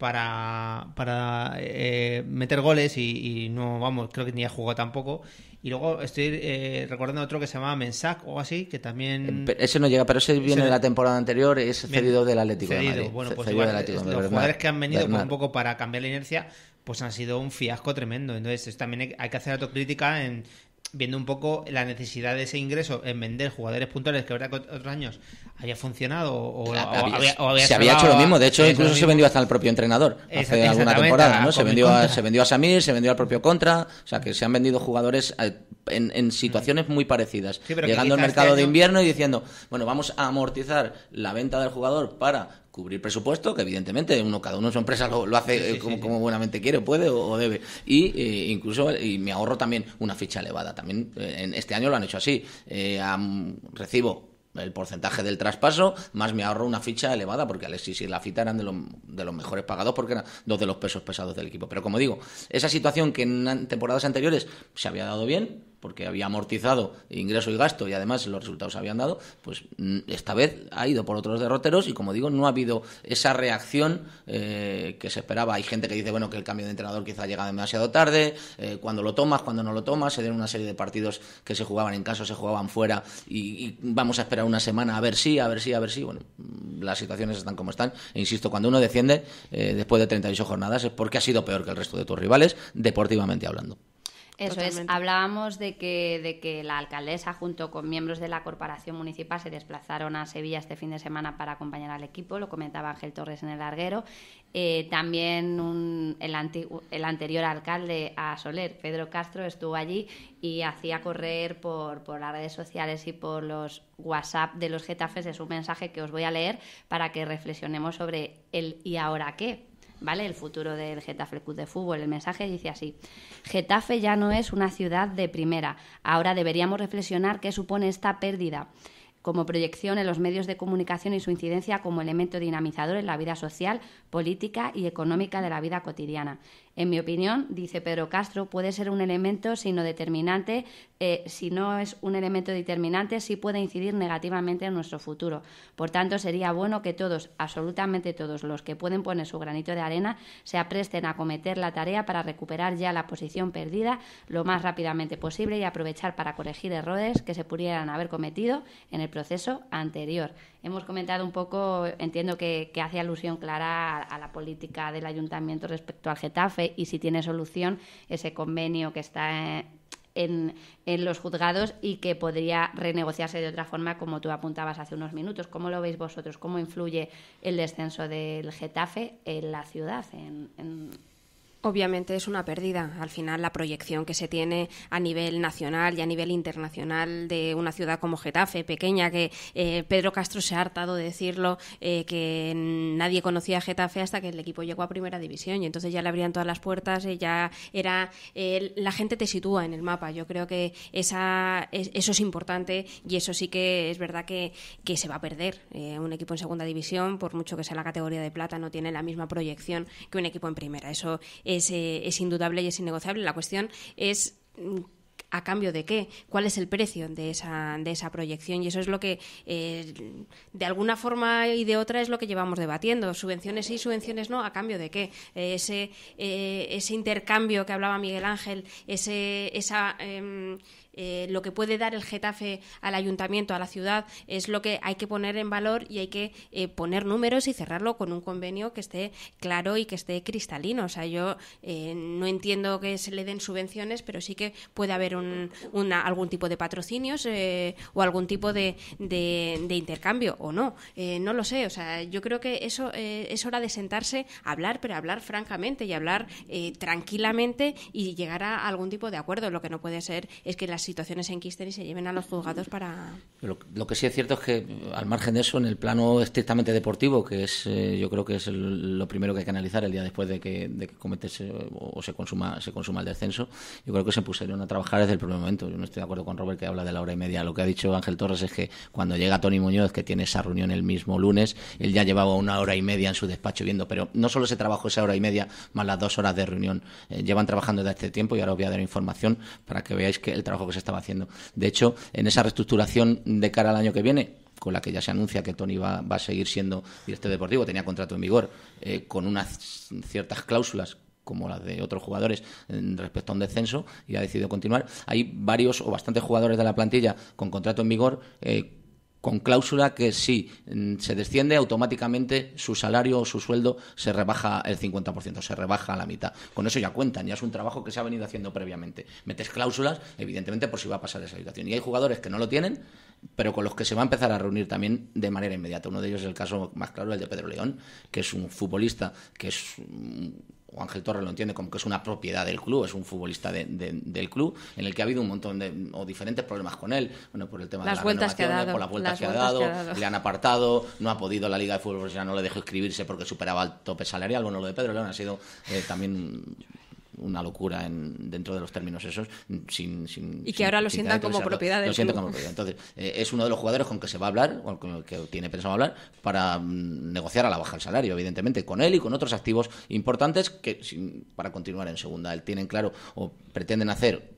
para, eh, meter goles y, y, no, vamos, creo que ni ha jugado tampoco. Y luego estoy eh, recordando otro que se llamaba Mensac o así, que también... Eh, ese no llega, pero ese viene de la temporada anterior, y es cedido del Atlético de Madrid. Bueno, pues del Atlético, los jugadores que han venido un poco para cambiar la inercia, pues han sido un fiasco tremendo. Entonces también hay que hacer autocrítica en, viendo un poco la necesidad de ese ingreso en vender jugadores puntuales que verdad que otros años había funcionado o, había, se había hecho lo mismo de hecho incluso se vendió hasta al propio entrenador hace alguna temporada no se vendió a, se vendió a Samir se vendió al propio contra o sea que se han vendido jugadores eh, en, situaciones muy parecidas llegando al este mercado de invierno y diciendo bueno vamos a amortizar la venta del jugador para cubrir presupuesto, que evidentemente uno cada uno de su empresa lo, hace eh, como, buenamente quiere, puede o, debe. Y eh, incluso y me ahorro también una ficha elevada. También eh, en este año lo han hecho así. recibo el porcentaje del traspaso, más me ahorro una ficha elevada, porque Alexis y la fita eran de los, de los mejores pagados, porque eran dos de los pesos pesados del equipo. Pero como digo, esa situación que en temporadas anteriores se había dado bien, porque había amortizado ingreso y gasto y además los resultados habían dado, pues mm, esta vez ha ido por otros derroteros y como digo, no ha habido esa reacción eh, que se esperaba. Hay gente que dice, bueno, que el cambio de entrenador quizá llega demasiado tarde, eh, cuando lo tomas, cuando no lo tomas, se dieron una serie de partidos que se jugaban en casa, se jugaban fuera y, vamos a esperar una semana a ver si, a ver si, a ver si. Bueno, mm, las situaciones están como están. E insisto, cuando uno defiende eh, después de 38 jornadas es porque ha sido peor que el resto de tus rivales, deportivamente hablando. Eso es, hablábamos de que, de que la alcaldesa junto con miembros de la corporación municipal se desplazaron a Sevilla este fin de semana para acompañar al equipo, lo comentaba Ángel Torres en el larguero. Eh, también un, el, anterior alcalde a Soler, Pedro Castro, estuvo allí y hacía correr por, por las redes sociales y por los WhatsApp de los Getafes es un mensaje que os voy a leer para que reflexionemos sobre el y ahora qué, ¿vale? El futuro del Getafe Club de Fútbol. El mensaje dice así: Getafe ya no es una ciudad de primera. Ahora deberíamos reflexionar qué supone esta pérdida como proyección en los medios de comunicación y su incidencia como elemento dinamizador en la vida social, política y económica de la vida cotidiana. En mi opinión, dice Pedro Castro, puede ser un elemento sino determinante, eh, si no es un elemento determinante, sí puede incidir negativamente en nuestro futuro. Por tanto, sería bueno que todos, absolutamente todos los que pueden poner su granito de arena, se apresten a cometer la tarea para recuperar ya la posición perdida lo más rápidamente posible y aprovechar para corregir errores que se pudieran haber cometido en el proceso anterior. Hemos comentado un poco, entiendo que, hace alusión clara a, la política del ayuntamiento respecto al Getafe y si tiene solución ese convenio que está en, los juzgados y que podría renegociarse de otra forma, como tú apuntabas hace unos minutos. ¿Cómo lo veis vosotros? ¿Cómo influye el descenso del Getafe en la ciudad, en, en Obviamente es una pérdida. Al final, la proyección que se tiene a nivel nacional y a nivel internacional de una ciudad como Getafe, pequeña, que eh, Pedro Castro se ha hartado de decirlo, eh, que nadie conocía Getafe hasta que el equipo llegó a Primera División y entonces ya le abrían todas las puertas, y eh, ya era. la gente te sitúa en el mapa. Yo creo que esa, eso es importante y eso sí que es verdad que, que se va a perder. un equipo en Segunda División, por mucho que sea la categoría de plata, no tiene la misma proyección que un equipo en Primera. Eso eh, es, indudable y es innegociable. La cuestión es mm, a cambio de qué, cuál es el precio de esa, de esa proyección. Y eso es lo que, eh, de alguna forma y de otra, es lo que llevamos debatiendo. Subvenciones sí, subvenciones no, a cambio de qué. ese, eh, ese intercambio que hablaba Miguel Ángel, ese, esa em, eh, lo que puede dar el Getafe al ayuntamiento, a la ciudad, es lo que hay que poner en valor y hay que eh, poner números y cerrarlo con un convenio que esté claro y que esté cristalino. O sea, yo eh, no entiendo que se le den subvenciones, pero sí que puede haber un, algún tipo de patrocinios o algún tipo de, intercambio o no. no lo sé. O sea, yo creo que eso es hora de sentarse, a hablar, pero hablar francamente y hablar tranquilamente y llegar a algún tipo de acuerdo. Lo que no puede ser es que las situaciones en Kister y se lleven a los juzgados para... Lo, que sí es cierto es que, al margen de eso, en el plano estrictamente deportivo, que es eh, yo creo que es lo primero que hay que analizar el día después de que, de o, se consuma, se consuma el descenso, yo creo que se pusieron a trabajar desde el primer momento. Yo no estoy de acuerdo con Robert que habla de la hora y media. Lo que ha dicho Ángel Torres es que cuando llega Tony Muñoz, que tiene esa reunión el mismo lunes, él ya llevaba una hora y media en su despacho viendo, pero no solo se trabajó esa hora y media más las dos horas de reunión, eh, llevan trabajando desde este tiempo y ahora os voy a dar información para que veáis que el trabajo se estaba haciendo. De hecho, en esa reestructuración de cara al año que viene, con la que ya se anuncia que Tony va, a seguir siendo director deportivo, tenía contrato en vigor, eh, con unas ciertas cláusulas como las de otros jugadores respecto a un descenso y ha decidido continuar. Hay varios o bastantes jugadores de la plantilla con contrato en vigor eh, con cláusula que si mm, se desciende automáticamente su salario o su sueldo se rebaja el 50%, se rebaja a la mitad. Con eso ya cuentan, ya es un trabajo que se ha venido haciendo previamente. Metes cláusulas, evidentemente, por si va a pasar esa situación. Y hay jugadores que no lo tienen, pero con los que se va a empezar a reunir también de manera inmediata. Uno de ellos es el caso más claro, el de Pedro León, que es un futbolista que es mm, o Ángel Torres lo entiende como que es una propiedad del club, es un futbolista del club, en el que ha habido un montón de o diferentes problemas con él, bueno, por el tema de eh, las vueltas que ha dado, por las vueltas, que, ha dado, le han apartado, no ha podido la Liga de Fútbol ya no le dejó inscribirse porque superaba el tope salarial, bueno, lo de Pedro León ha sido eh, también una locura en, dentro de los términos esos. Sin, sin, y que ahora lo sientan como propiedad del Lo sienten como propiedad. Entonces, eh, es uno de los jugadores con que se va a hablar, o con el que tiene pensado hablar, para mm, negociar a la baja el salario, evidentemente, con él y con otros activos importantes que para continuar en segunda. Él tienen claro o pretenden hacer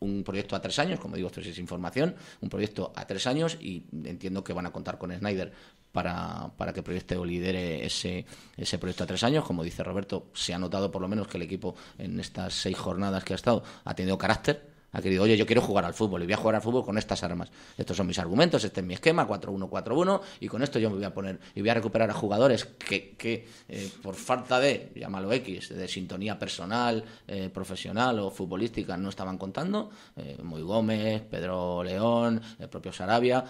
un proyecto a tres años, como digo, esto es información, un proyecto a tres años y entiendo que van a contar con Snyder para, para que proyecte o lidere ese, ese proyecto a tres años. Como dice Roberto, se ha notado por lo menos que el equipo en estas seis jornadas que ha estado ha tenido carácter, ha querido, oye, yo quiero jugar al fútbol y voy a jugar al fútbol con estas armas. Estos son mis argumentos, este es mi esquema, 4-1-4-1, y con esto yo me voy a poner y voy a recuperar a jugadores que, eh, por falta de, llámalo X, de sintonía personal, eh, profesional o futbolística no estaban contando. Eh, muy Gómez, Pedro León, el propio Sarabia,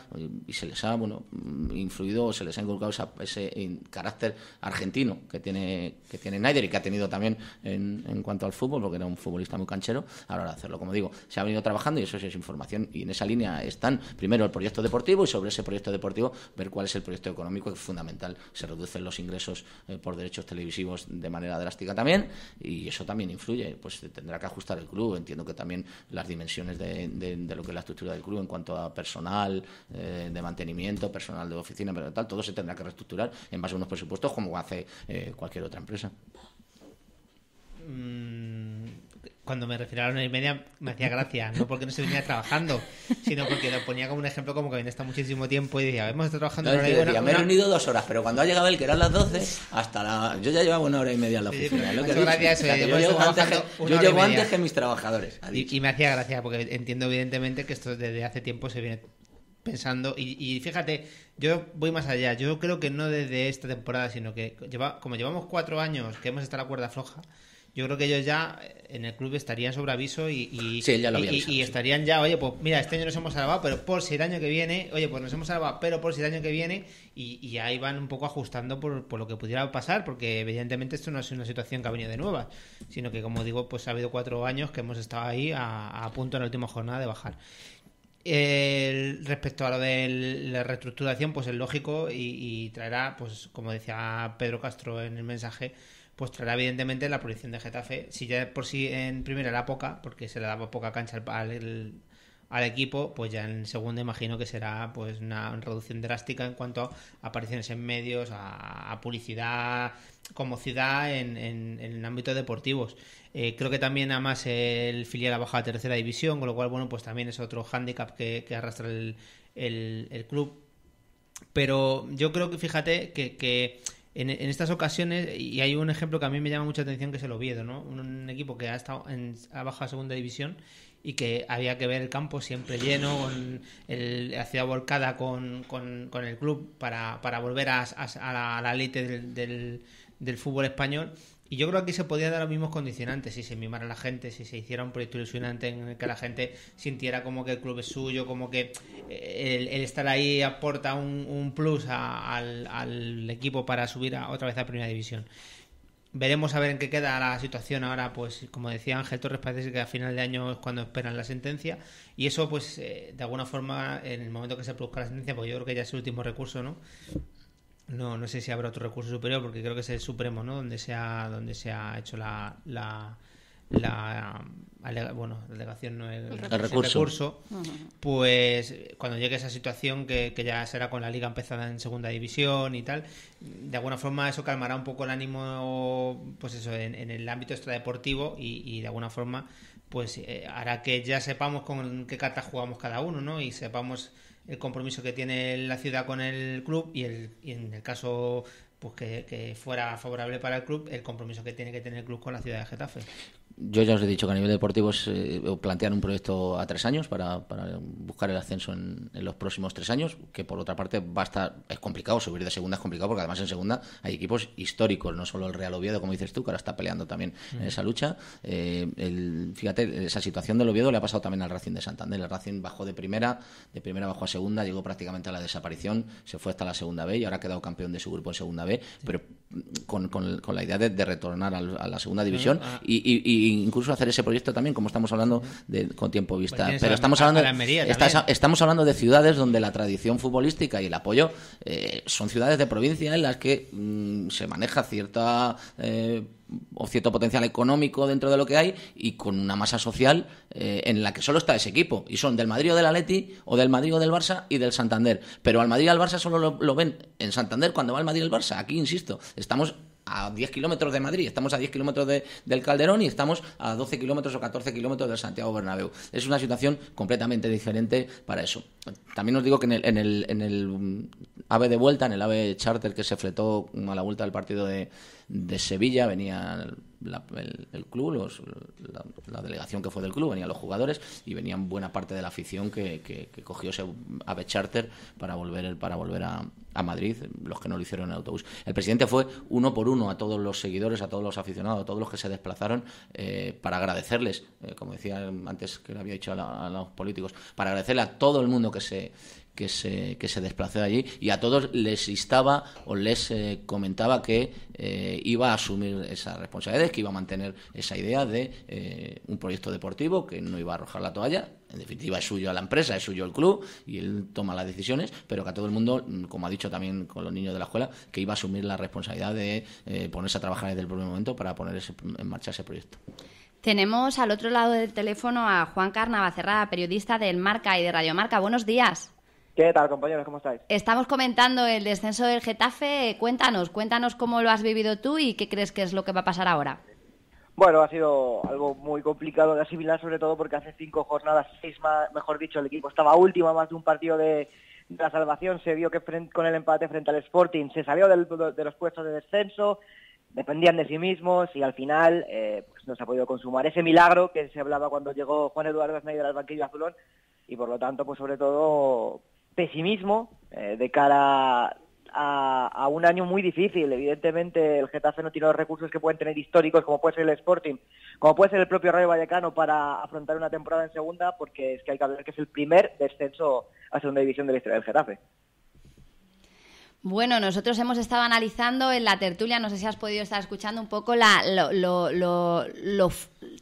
y, se les ha bueno, influido se les ha inculcado ese carácter argentino que tiene, que tiene y que ha tenido también en, en cuanto al fútbol, porque era un futbolista muy canchero, a de hacerlo, como digo se ha venido trabajando y eso es información. Y en esa línea están primero el proyecto deportivo y sobre ese proyecto deportivo ver cuál es el proyecto económico, que es fundamental. Se reducen los ingresos eh, por derechos televisivos de manera drástica también y eso también influye. Pues tendrá que ajustar el club. Entiendo que también las dimensiones de, lo que es la estructura del club en cuanto a personal, eh, de mantenimiento, personal de oficina, pero tal, todo se tendrá que reestructurar en base a unos presupuestos como hace eh, cualquier otra empresa. Mm cuando me refiero a la hora y media me hacía gracia, no porque no se venía trabajando, sino porque lo ponía como un ejemplo como que viene estado muchísimo tiempo y decía, hemos estado trabajando una hora y Me he dos horas, pero cuando ha llegado el que eran las 12, hasta la... yo ya llevaba una hora y media en la oficina. yo llevo antes que, mis trabajadores. Y, me hacía gracia, porque entiendo evidentemente que esto desde hace tiempo se viene pensando, y, fíjate, yo voy más allá, yo creo que no desde esta temporada, sino que lleva, como llevamos cuatro años que hemos estado la cuerda floja, yo creo que ellos ya eh, en el club estarían sobre aviso y, estarían ya, oye, pues mira, este año nos hemos salvado, pero por si el año que viene, oye, pues nos hemos salvado, pero por si el año que viene, y, ahí van un poco ajustando por, por, lo que pudiera pasar, porque evidentemente esto no es una situación que ha venido de nuevas, sino que como digo, pues ha habido cuatro años que hemos estado ahí a, punto en la última jornada de bajar. respecto a lo de la reestructuración, pues es lógico y traerá, pues como decía Pedro Castro en el mensaje, pues traerá evidentemente la proyección de Getafe. Si ya por sí en primera era poca, porque se le daba poca cancha al, equipo, pues ya en segunda imagino que será pues una reducción drástica en cuanto a apariciones en medios, a, publicidad como ciudad en, en, ámbitos deportivos. Eh, creo que también además el filial ha bajado a tercera división, con lo cual bueno pues también es otro hándicap que, arrastra el, club. Pero yo creo que fíjate que, que en, estas ocasiones, y hay un ejemplo que a mí me llama mucha atención, que es el Oviedo, ¿no? Un, equipo que ha, estado en, ha bajado a segunda división y que había que ver el campo siempre lleno, con el, la volcada con, con, el club para, para volver a, la élite del, del, fútbol español. Y yo creo que aquí se podía dar los mismos condicionantes, si se mimara la gente, si se hiciera un proyecto ilusionante en el que la gente sintiera como que el club es suyo, como que eh, el, estar ahí aporta un, plus al, equipo para subir otra vez a Primera División. Veremos a ver en qué queda la situación ahora, pues como decía Ángel Torres, parece que a final de año es cuando esperan la sentencia y eso pues eh, de alguna forma en el momento que se produzca la sentencia, pues yo creo que ya es el último recurso, ¿no? No, no sé si habrá otro recurso superior, porque creo que es el Supremo, ¿no? Donde se ha, donde se ha hecho la, la, bueno, alegación no el, recurso. Pues cuando llegue esa situación, que, que, ya será con la liga empezada en segunda división y tal, de alguna forma eso calmará un poco el ánimo, pues eso, en, el ámbito extradeportivo y, de alguna forma, pues eh, hará que ya sepamos con qué cartas jugamos cada uno, ¿no? Y sepamos el compromiso que tiene la ciudad con el club y, el, y en el caso pues que, que, fuera favorable para el club, el compromiso que tiene que tener el club con la ciudad de Getafe yo ya os he dicho que a nivel deportivo es eh, plantear un proyecto a tres años para, buscar el ascenso en, los próximos tres años, que por otra parte va a estar, es complicado, subir de segunda es complicado porque además en segunda hay equipos históricos, no solo el Real Oviedo, como dices tú, que ahora está peleando también en esa lucha. Eh, fíjate, esa situación del Oviedo le ha pasado también al Racing de Santander. El Racing bajó de primera, de primera bajó a segunda, llegó prácticamente a la desaparición, se fue hasta la segunda B y ahora ha quedado campeón de su grupo en segunda B, pero con, con, la idea de, retornar a, la segunda división e Y, incluso hacer ese proyecto también como estamos hablando con tiempo vista pero estamos hablando estamos hablando de ciudades donde la tradición futbolística y el apoyo eh, son ciudades de provincia en las que mm, se maneja cierta eh, o cierto potencial económico dentro de lo que hay y con una masa social eh, en la que solo está ese equipo. Y son del Madrid o del Atleti o del Madrid o del Barça y del Santander. Pero al Madrid y al Barça solo lo, ven en Santander cuando va al Madrid y al Barça. Aquí, insisto, estamos a 10 kilómetros de Madrid, estamos a 10 kilómetros de, del Calderón y estamos a 12 kilómetros o 14 kilómetros del Santiago Bernabéu. Es una situación completamente diferente para eso. También os digo que en el AVE de vuelta, en el AVE charter que se fletó a la vuelta del partido de, de Sevilla, venía el, club, la, delegación que fue del club, venían los jugadores y venían buena parte de la afición que, que, cogió ese AVE charter para volver, para volver a, Madrid, los que no lo hicieron en autobús. El presidente fue uno por uno a todos los seguidores, a todos los aficionados, a todos los que se desplazaron eh, para agradecerles, eh, como decía antes que le había dicho a los políticos, para agradecerle a todo el mundo que se que se, que se allí y a todos les instaba o les eh, comentaba que eh, iba a asumir esas responsabilidades, que iba a mantener esa idea de eh, un proyecto deportivo, que no iba a arrojar la toalla. En definitiva, es suyo a la empresa, es suyo el club y él toma las decisiones, pero que a todo el mundo, mm, como ha dicho también con los niños de la escuela, que iba a asumir la responsabilidad de ponerse a trabajar desde el primer momento para poner en marcha ese proyecto. Tenemos al otro lado del teléfono a Juan cerrada periodista del Marca y de Radio Marca. Buenos días. ¿Qué tal, compañeros? ¿Cómo estáis? Estamos comentando el descenso del Getafe. Cuéntanos, cuéntanos cómo lo has vivido tú y qué crees que es lo que va a pasar ahora. Bueno, ha sido algo muy complicado de asimilar, sobre todo porque hace cinco jornadas, seis más, mejor dicho, el equipo estaba último, más de un partido de, la salvación. Se vio que con el empate frente al Sporting se salió de los puestos de descenso, dependían de sí mismos y al final eh, pues, no se ha podido consumar ese milagro que se hablaba cuando llegó Juan Eduardo Schneider al banquillo azulón y por lo tanto, pues sobre todo pesimismo eh, de cara a, a, un año muy difícil. Evidentemente, el Getafe no tiene los recursos que pueden tener históricos, como puede ser el Sporting, como puede ser el propio Rayo Vallecano, para afrontar una temporada en segunda, porque es que hay que hablar que es el primer descenso a segunda división de la historia del Getafe. Bueno, nosotros hemos estado analizando en la tertulia, no sé si has podido estar escuchando un poco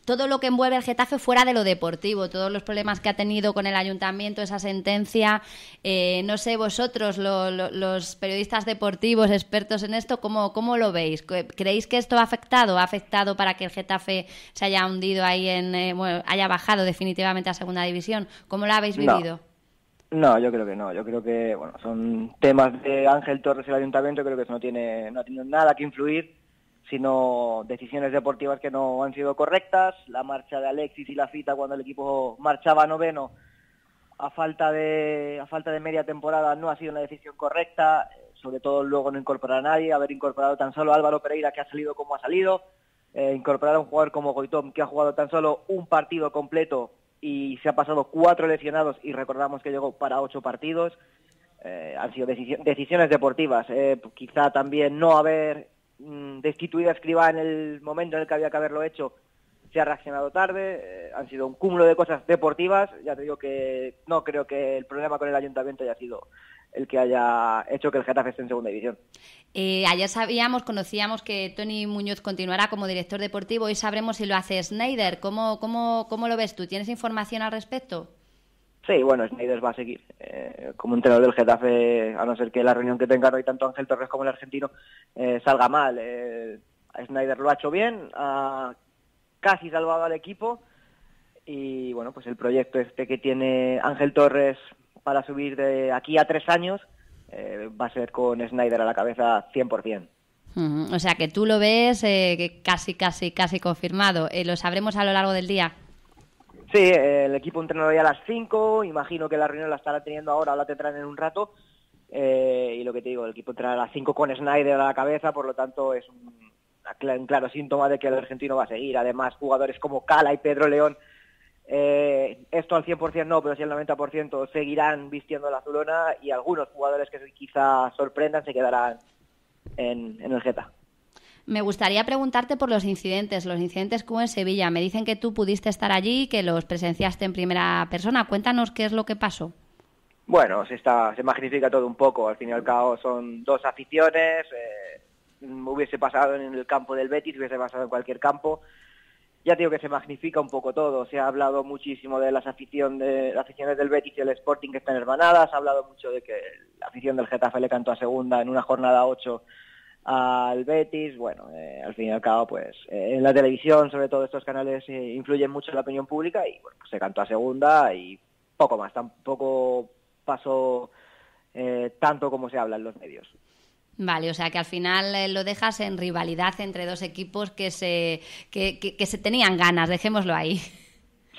todo lo que envuelve el Getafe fuera de lo deportivo, todos los problemas que ha tenido con el ayuntamiento, esa sentencia. Eh, no sé vosotros, los periodistas deportivos, expertos en esto, ¿cómo, lo veis? ¿Creéis que esto ha afectado? ¿Ha afectado para que el Getafe se haya hundido ahí, en, eh, haya bajado definitivamente a segunda división? ¿Cómo lo habéis vivido? No, yo creo que no. Yo creo que bueno, son temas de Ángel Torres y el ayuntamiento. Creo que eso no tiene no ha tenido nada que influir, sino decisiones deportivas que no han sido correctas. La marcha de Alexis y la fita cuando el equipo marchaba noveno a falta de a falta de media temporada no ha sido una decisión correcta. Eh, sobre todo luego no incorporar a nadie, haber incorporado tan solo a Álvaro Pereira que ha salido como ha salido, eh, incorporar a un jugador como Goitón que ha jugado tan solo un partido completo y se ha pasado cuatro lesionados y recordamos que llegó para ocho partidos. Eh, han sido decisiones deportivas. Eh, quizá también no haber mm, destituido a Escriba en el momento en el que había que haberlo hecho se ha reaccionado tarde, eh, han sido un cúmulo de cosas deportivas, ya te digo que no creo que el problema con el ayuntamiento haya sido el que haya hecho que el Getafe esté en segunda división. Eh, ayer sabíamos, conocíamos que Tony Muñoz continuará como director deportivo y sabremos si lo hace Snyder. ¿Cómo, cómo, lo ves tú? ¿Tienes información al respecto? Sí, bueno, Snyder va a seguir eh, como entrenador del Getafe, a no ser que la reunión que tengan hoy tanto Ángel Torres como el argentino eh, salga mal. Eh, Snyder lo ha hecho bien, ha casi salvado al equipo y bueno, pues el proyecto este que tiene Ángel Torres a subir de aquí a tres años eh, va a ser con Snyder a la cabeza 100%. O sea que tú lo ves eh, casi, casi, casi confirmado. Eh, ¿Lo sabremos a lo largo del día? Sí, el equipo entrenó ya a las 5, imagino que la reunión la estará teniendo ahora, la tendrán en un rato. Eh, y lo que te digo, el equipo entrenará a las 5 con Snyder a la cabeza, por lo tanto es un claro síntoma de que el argentino va a seguir. Además, jugadores como Cala y Pedro León eh, esto al 100% no, pero si al 90% seguirán vistiendo la azulona y algunos jugadores que quizá sorprendan se quedarán en, el Geta. Me gustaría preguntarte por los incidentes, los incidentes que hubo en Sevilla. Me dicen que tú pudiste estar allí, que los presenciaste en primera persona. Cuéntanos qué es lo que pasó. Bueno, se, está, se magnifica todo un poco. Al fin y al cabo son dos aficiones. Eh, hubiese pasado en el campo del Betis, hubiese pasado en cualquier campo ya digo que se magnifica un poco todo. Se ha hablado muchísimo de las, las aficiones del Betis y el Sporting que están hermanadas, se ha hablado mucho de que la afición del Getafe le cantó a segunda en una jornada 8 al Betis. Bueno, eh, al fin y al cabo, pues eh, en la televisión, sobre todo estos canales, eh, influyen mucho en la opinión pública y bueno, pues se cantó a segunda y poco más, tampoco pasó tanto como se habla en los medios. Vale, o sea que al final eh, lo dejas en rivalidad entre dos equipos que se, que, que, se tenían ganas, dejémoslo ahí.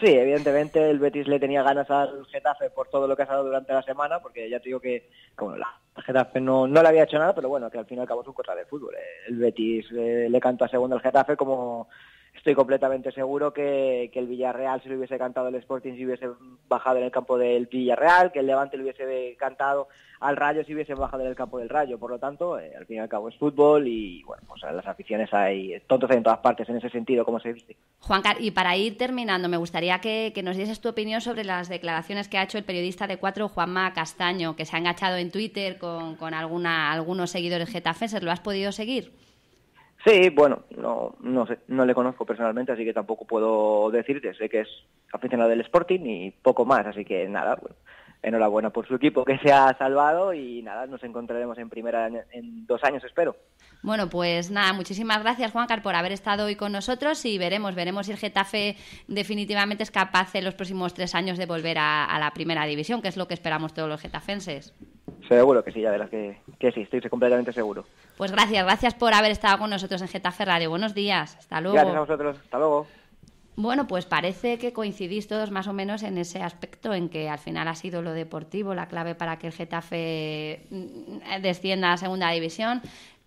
Sí, evidentemente el Betis le tenía ganas al Getafe por todo lo que ha dado durante la semana, porque ya te digo que, como la Getafe no, no le había hecho nada, pero bueno, que al final acabó su contra de fútbol. Eh, el Betis eh, le cantó a segundo al Getafe como, estoy completamente seguro que, el Villarreal se lo hubiese cantado el Sporting si hubiese bajado en el campo del Villarreal, que el Levante lo hubiese cantado al Rayo si hubiese bajado en el campo del Rayo. Por lo tanto, eh, al fin y al cabo es fútbol y bueno, pues las aficiones hay tontos en todas partes en ese sentido, como se dice. Juan y para ir terminando, me gustaría que, nos dieses tu opinión sobre las declaraciones que ha hecho el periodista de Cuatro, Juanma Castaño, que se ha enganchado en Twitter con, con algunos seguidores getafenses. ¿Lo has podido seguir? Sí, bueno, no, no, sé, no le conozco personalmente, así que tampoco puedo decirte. Sé que es aficionado del Sporting y poco más, así que nada, bueno, enhorabuena por su equipo que se ha salvado y nada, nos encontraremos en primera en dos años, espero. Bueno, pues nada, muchísimas gracias, Juan Juancar, por haber estado hoy con nosotros y veremos, veremos si el Getafe definitivamente es capaz en los próximos tres años de volver a, la primera división, que es lo que esperamos todos los getafenses. Seguro que sí, ya verás que, que sí, estoy completamente seguro. Pues gracias, gracias por haber estado con nosotros en Getafe Radio. Buenos días, hasta luego. Gracias a vosotros, hasta luego. Bueno, pues parece que coincidís todos más o menos en ese aspecto, en que al final ha sido lo deportivo la clave para que el Getafe mm, descienda a segunda división.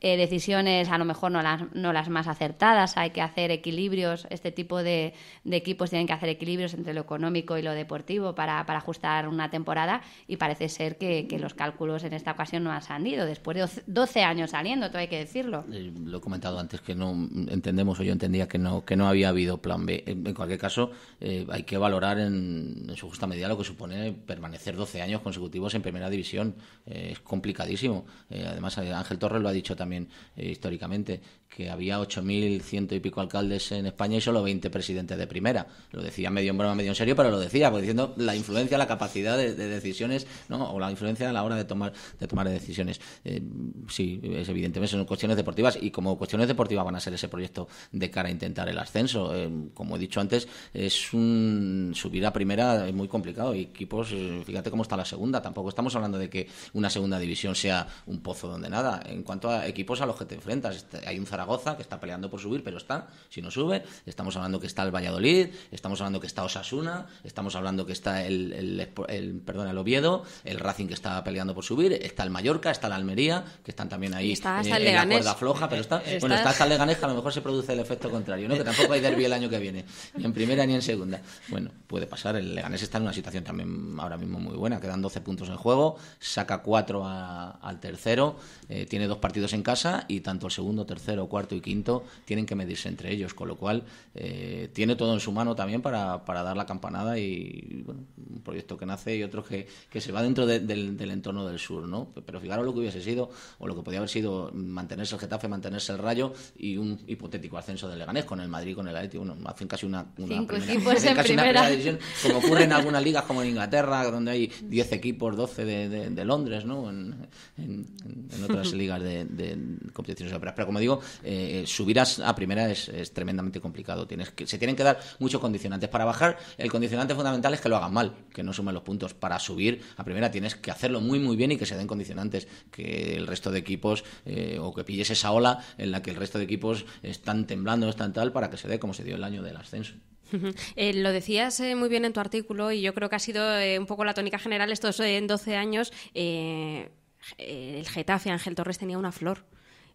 Eh, decisiones a lo mejor no las, no las más acertadas, hay que hacer equilibrios, este tipo de, equipos tienen que hacer equilibrios entre lo económico y lo deportivo para, para ajustar una temporada y parece ser que, los cálculos en esta ocasión no han salido, después de 12 años saliendo, todo hay que decirlo. Eh, lo he comentado antes que no entendemos o yo entendía que no, que no había habido plan B. En cualquier caso, eh, hay que valorar en, en, su justa medida lo que supone permanecer 12 años consecutivos en primera división. es complicadísimo. además, Ángel Torres lo ha dicho también también eh, históricamente que había 8.100 y pico alcaldes en España y solo 20 presidentes de primera. Lo decía medio en broma, medio en serio, pero lo decía, pues diciendo la influencia, la capacidad de, decisiones, ¿no? o la influencia a la hora de tomar, de tomar decisiones. Eh, sí, es evidentemente son cuestiones deportivas y como cuestiones deportivas van a ser ese proyecto de cara a intentar el ascenso. Eh, como he dicho antes, es un subir a primera es muy complicado y equipos, eh, fíjate cómo está la segunda, tampoco estamos hablando de que una segunda división sea un pozo donde nada. En cuanto a equipos a los que te enfrentas, este, hay un Goza, que está peleando por subir, pero está, si no sube. Estamos hablando que está el Valladolid, estamos hablando que está Osasuna, estamos hablando que está el, el, perdón, el Oviedo, el Racing que está peleando por subir, está el Mallorca, está la Almería, que están también ahí está, eh, en, la cuerda floja, pero está, bueno, está hasta el Leganés, a lo mejor se produce el efecto contrario, ¿no? Que tampoco hay derbi el año que viene, ni en primera ni en segunda. Bueno, puede pasar, el Leganés está en una situación también ahora mismo muy buena, quedan 12 puntos en juego, saca 4 al tercero, eh, tiene dos partidos en casa y tanto el segundo, tercero, cuarto y quinto tienen que medirse entre ellos, con lo cual eh, tiene todo en su mano también para, para dar la campanada y bueno, un proyecto que nace y otro que, se va dentro del, entorno del sur, ¿no? Pero fijaros lo que hubiese sido o lo que podía haber sido mantenerse el Getafe, mantenerse el Rayo y un hipotético ascenso del Leganés con el Madrid, con el Atlético, hacen casi una, primera, en división, como ocurre en algunas ligas como en Inglaterra, donde hay 10 equipos, 12 de, de, Londres, ¿no? En, otras ligas de, de competiciones europeas. Pero como digo, eh, eh subir a, primera es, tremendamente complicado. Tienes que, se tienen que dar muchos condicionantes. Para bajar, el condicionante fundamental es que lo hagan mal, que no sumen los puntos. Para subir a primera tienes que hacerlo muy, muy bien y que se den condicionantes, que el resto de equipos eh, o que pilles esa ola en la que el resto de equipos están temblando, están tal, para que se dé como se dio el año del ascenso. Eh, lo decías muy bien en tu artículo y yo creo que ha sido un poco la tónica general estos 12 años. el Getafe, Ángel Torres, tenía una flor.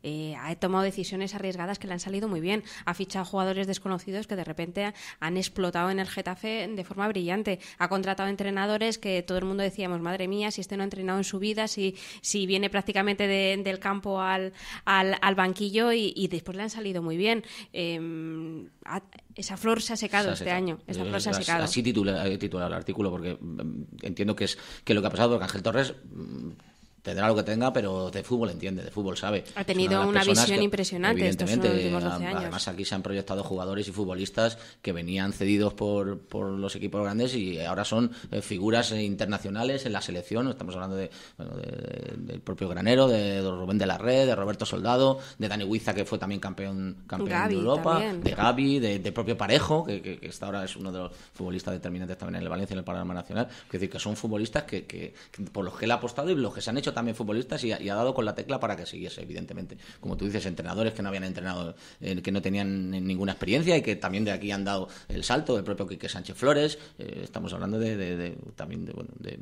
Eh, ha tomado decisiones arriesgadas que le han salido muy bien. Ha fichado jugadores desconocidos que de repente han explotado en el Getafe de forma brillante. Ha contratado entrenadores que todo el mundo decíamos, madre mía, si este no ha entrenado en su vida, si, si viene prácticamente del campo al, al, al banquillo y, después le han salido muy bien. Em, esa flor se ha secado este año. Esa flor se ha eh, secado. Así eh, titula, el artículo porque mm, entiendo que es que lo que ha pasado, con Ángel Torres mm, tendrá lo que tenga, pero de fútbol entiende, de fútbol sabe. Ha tenido una, visión impresionante. además aquí se han proyectado jugadores y futbolistas que venían cedidos por, por los equipos grandes y ahora son eh, figuras internacionales en la selección. Estamos hablando de, del propio Granero, de Rubén de la Red, de Roberto Soldado, de Dani Huiza, que fue también campeón, campeón de Europa, de Gaby, de, propio Parejo, que, que, ahora es uno de los futbolistas determinantes también en el Valencia y en el panorama nacional. Es decir, que son futbolistas que, que por los que él ha apostado y los que se han hecho también futbolistas y, ha dado con la tecla para que siguiese, evidentemente. Como tú dices, entrenadores que no habían entrenado, eh, que no tenían ninguna experiencia y que también de aquí han dado el salto, el propio Quique Sánchez Flores. Eh, estamos hablando de, también de,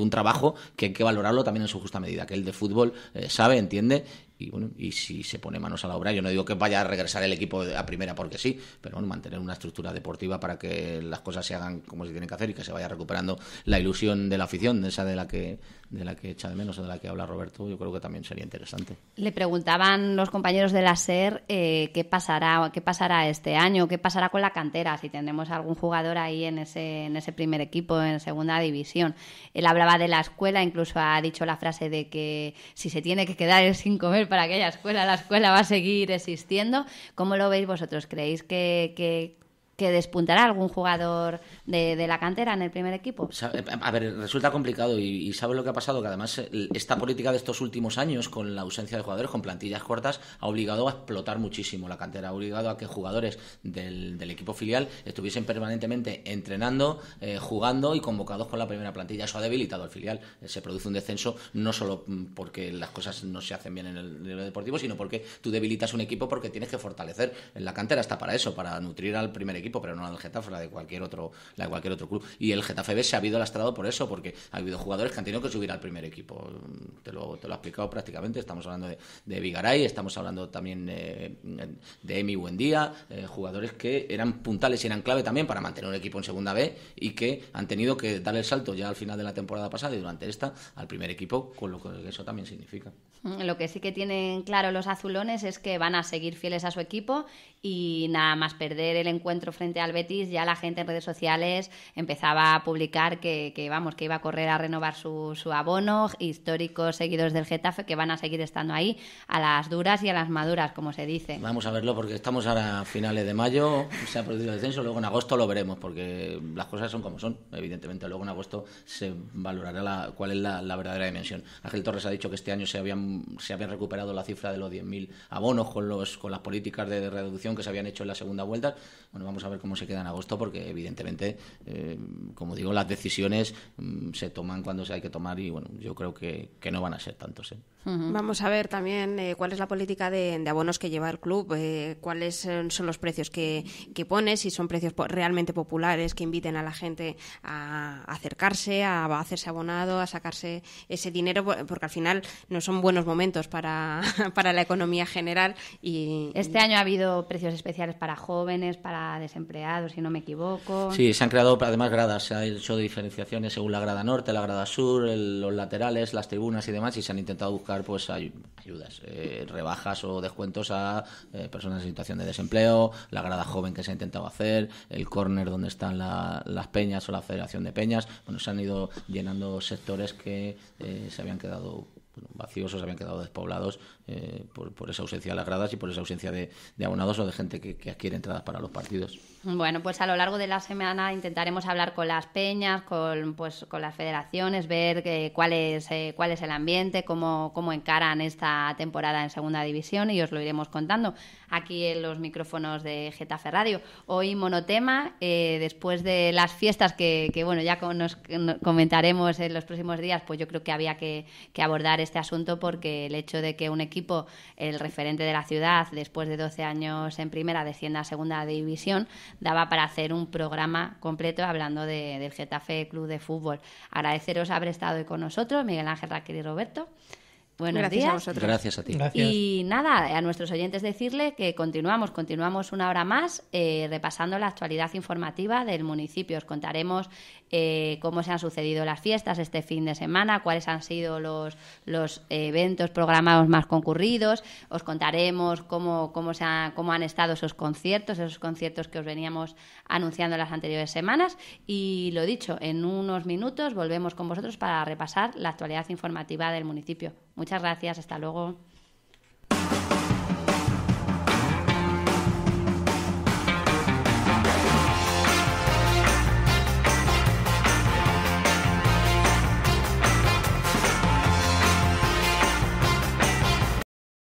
un trabajo que hay que valorarlo también en su justa medida, que el de fútbol eh, sabe, entiende y bueno, y si se pone manos a la obra, yo no digo que vaya a regresar el equipo a primera porque sí, pero mantener una estructura deportiva para que las cosas se hagan como se tienen que hacer y que se vaya recuperando la ilusión de la afición, de esa de la que de la que echa de menos o de la que habla Roberto, yo creo que también sería interesante. Le preguntaban los compañeros de la SER eh, qué pasará, qué pasará este año, qué pasará con la cantera, si tendremos algún jugador ahí en ese, en ese primer equipo, en segunda división. Él hablaba de la escuela, incluso ha dicho la frase de que si se tiene que quedar sin comer para aquella escuela, la escuela va a seguir existiendo. ¿Cómo lo veis vosotros? ¿Creéis que que despuntará algún jugador de, la cantera en el primer equipo? Eh, a ver, resulta complicado y, ¿sabes lo que ha pasado? Que además eh, esta política de estos últimos años con la ausencia de jugadores, con plantillas cortas, ha obligado a explotar muchísimo la cantera, ha obligado a que jugadores del, equipo filial estuviesen permanentemente entrenando, eh, jugando y convocados con la primera plantilla. Eso ha debilitado al filial. Se produce un descenso no solo mm, porque las cosas no se hacen bien en el nivel deportivo, sino porque tú debilitas un equipo porque tienes que fortalecer. la cantera está para eso, para nutrir al primer equipo pero no la del Getafe, la de cualquier otro, la de cualquier otro club. Y el Getafe B se ha habido lastrado por eso, porque ha habido jugadores que han tenido que subir al primer equipo. Te lo, te lo he explicado prácticamente. Estamos hablando de, de Vigaray, estamos hablando también eh, de Emi Buendía, eh, jugadores que eran puntales y eran clave también para mantener un equipo en segunda B y que han tenido que dar el salto ya al final de la temporada pasada y durante esta al primer equipo, con lo que eso también significa. Lo que sí que tienen claro los azulones es que van a seguir fieles a su equipo y nada más perder el encuentro frente al Betis, ya la gente en redes sociales empezaba a publicar que, vamos, que iba a correr a renovar su, su, abono, históricos seguidores del Getafe que van a seguir estando ahí a las duras y a las maduras, como se dice. Vamos a verlo porque estamos ahora a finales de mayo, se ha producido el descenso, luego en agosto lo veremos porque las cosas son como son, evidentemente luego en agosto se valorará la, cuál es la verdadera dimensión. Ángel Torres ha dicho que este año se habían se habían recuperado la cifra de los 10.000 abonos con, los, con las políticas de reducción que se habían hecho en la segunda vuelta. Bueno, vamos a ver cómo se queda en agosto, porque evidentemente, eh, como digo, las decisiones mm, se toman cuando se hay que tomar y bueno, yo creo que, que no van a ser tantos. ¿eh? Vamos a ver también eh, cuál es la política de, abonos que lleva el club, eh, cuáles eh, son los precios que, que pone, si son precios realmente populares que inviten a la gente a acercarse, a hacerse abonado, a sacarse ese dinero, porque al final no son buenos momentos para, la economía general. Y... Este año ha habido precios especiales para jóvenes, para desempleados, si no me equivoco. Sí, se han creado además gradas, se han hecho diferenciaciones según la grada norte, la grada sur, los laterales, las tribunas y demás, y se han intentado pues pues ayudas, eh, rebajas o descuentos a eh, personas en situación de desempleo, la grada joven que se ha intentado hacer, el corner donde están las peñas o la federación de peñas. Bueno, se han ido llenando sectores que eh, se habían quedado vacíos o se habían quedado despoblados eh, por, esa ausencia de las gradas y por esa ausencia de, abonados o de gente que, adquiere entradas para los partidos. Bueno, pues a lo largo de la semana intentaremos hablar con las peñas, con, pues, con las federaciones, ver eh, cuál, es, eh, cuál es el ambiente, cómo, cómo encaran esta temporada en Segunda División y os lo iremos contando aquí en los micrófonos de Getafe Radio. Hoy monotema, después de las fiestas que, bueno, ya nos, comentaremos en los próximos días, pues yo creo que había que abordar este asunto porque el hecho de que un equipo el referente de la ciudad, después de 12 años en primera, descienda a segunda división, daba para hacer un programa completo hablando del Getafe Club de Fútbol. Agradeceros haber estado hoy con nosotros, Miguel Ángel Raquel y Roberto. Buenos días. a vosotros. Gracias a ti. Y nada, a nuestros oyentes decirle que continuamos, continuamos una hora más eh, repasando la actualidad informativa del municipio. Os contaremos eh, cómo se han sucedido las fiestas este fin de semana, cuáles han sido los, eventos programados más concurridos. Os contaremos cómo, cómo han estado esos conciertos, esos conciertos que os veníamos anunciando las anteriores semanas. Y lo dicho, en unos minutos volvemos con vosotros para repasar la actualidad informativa del municipio. Muchas gracias, hasta luego.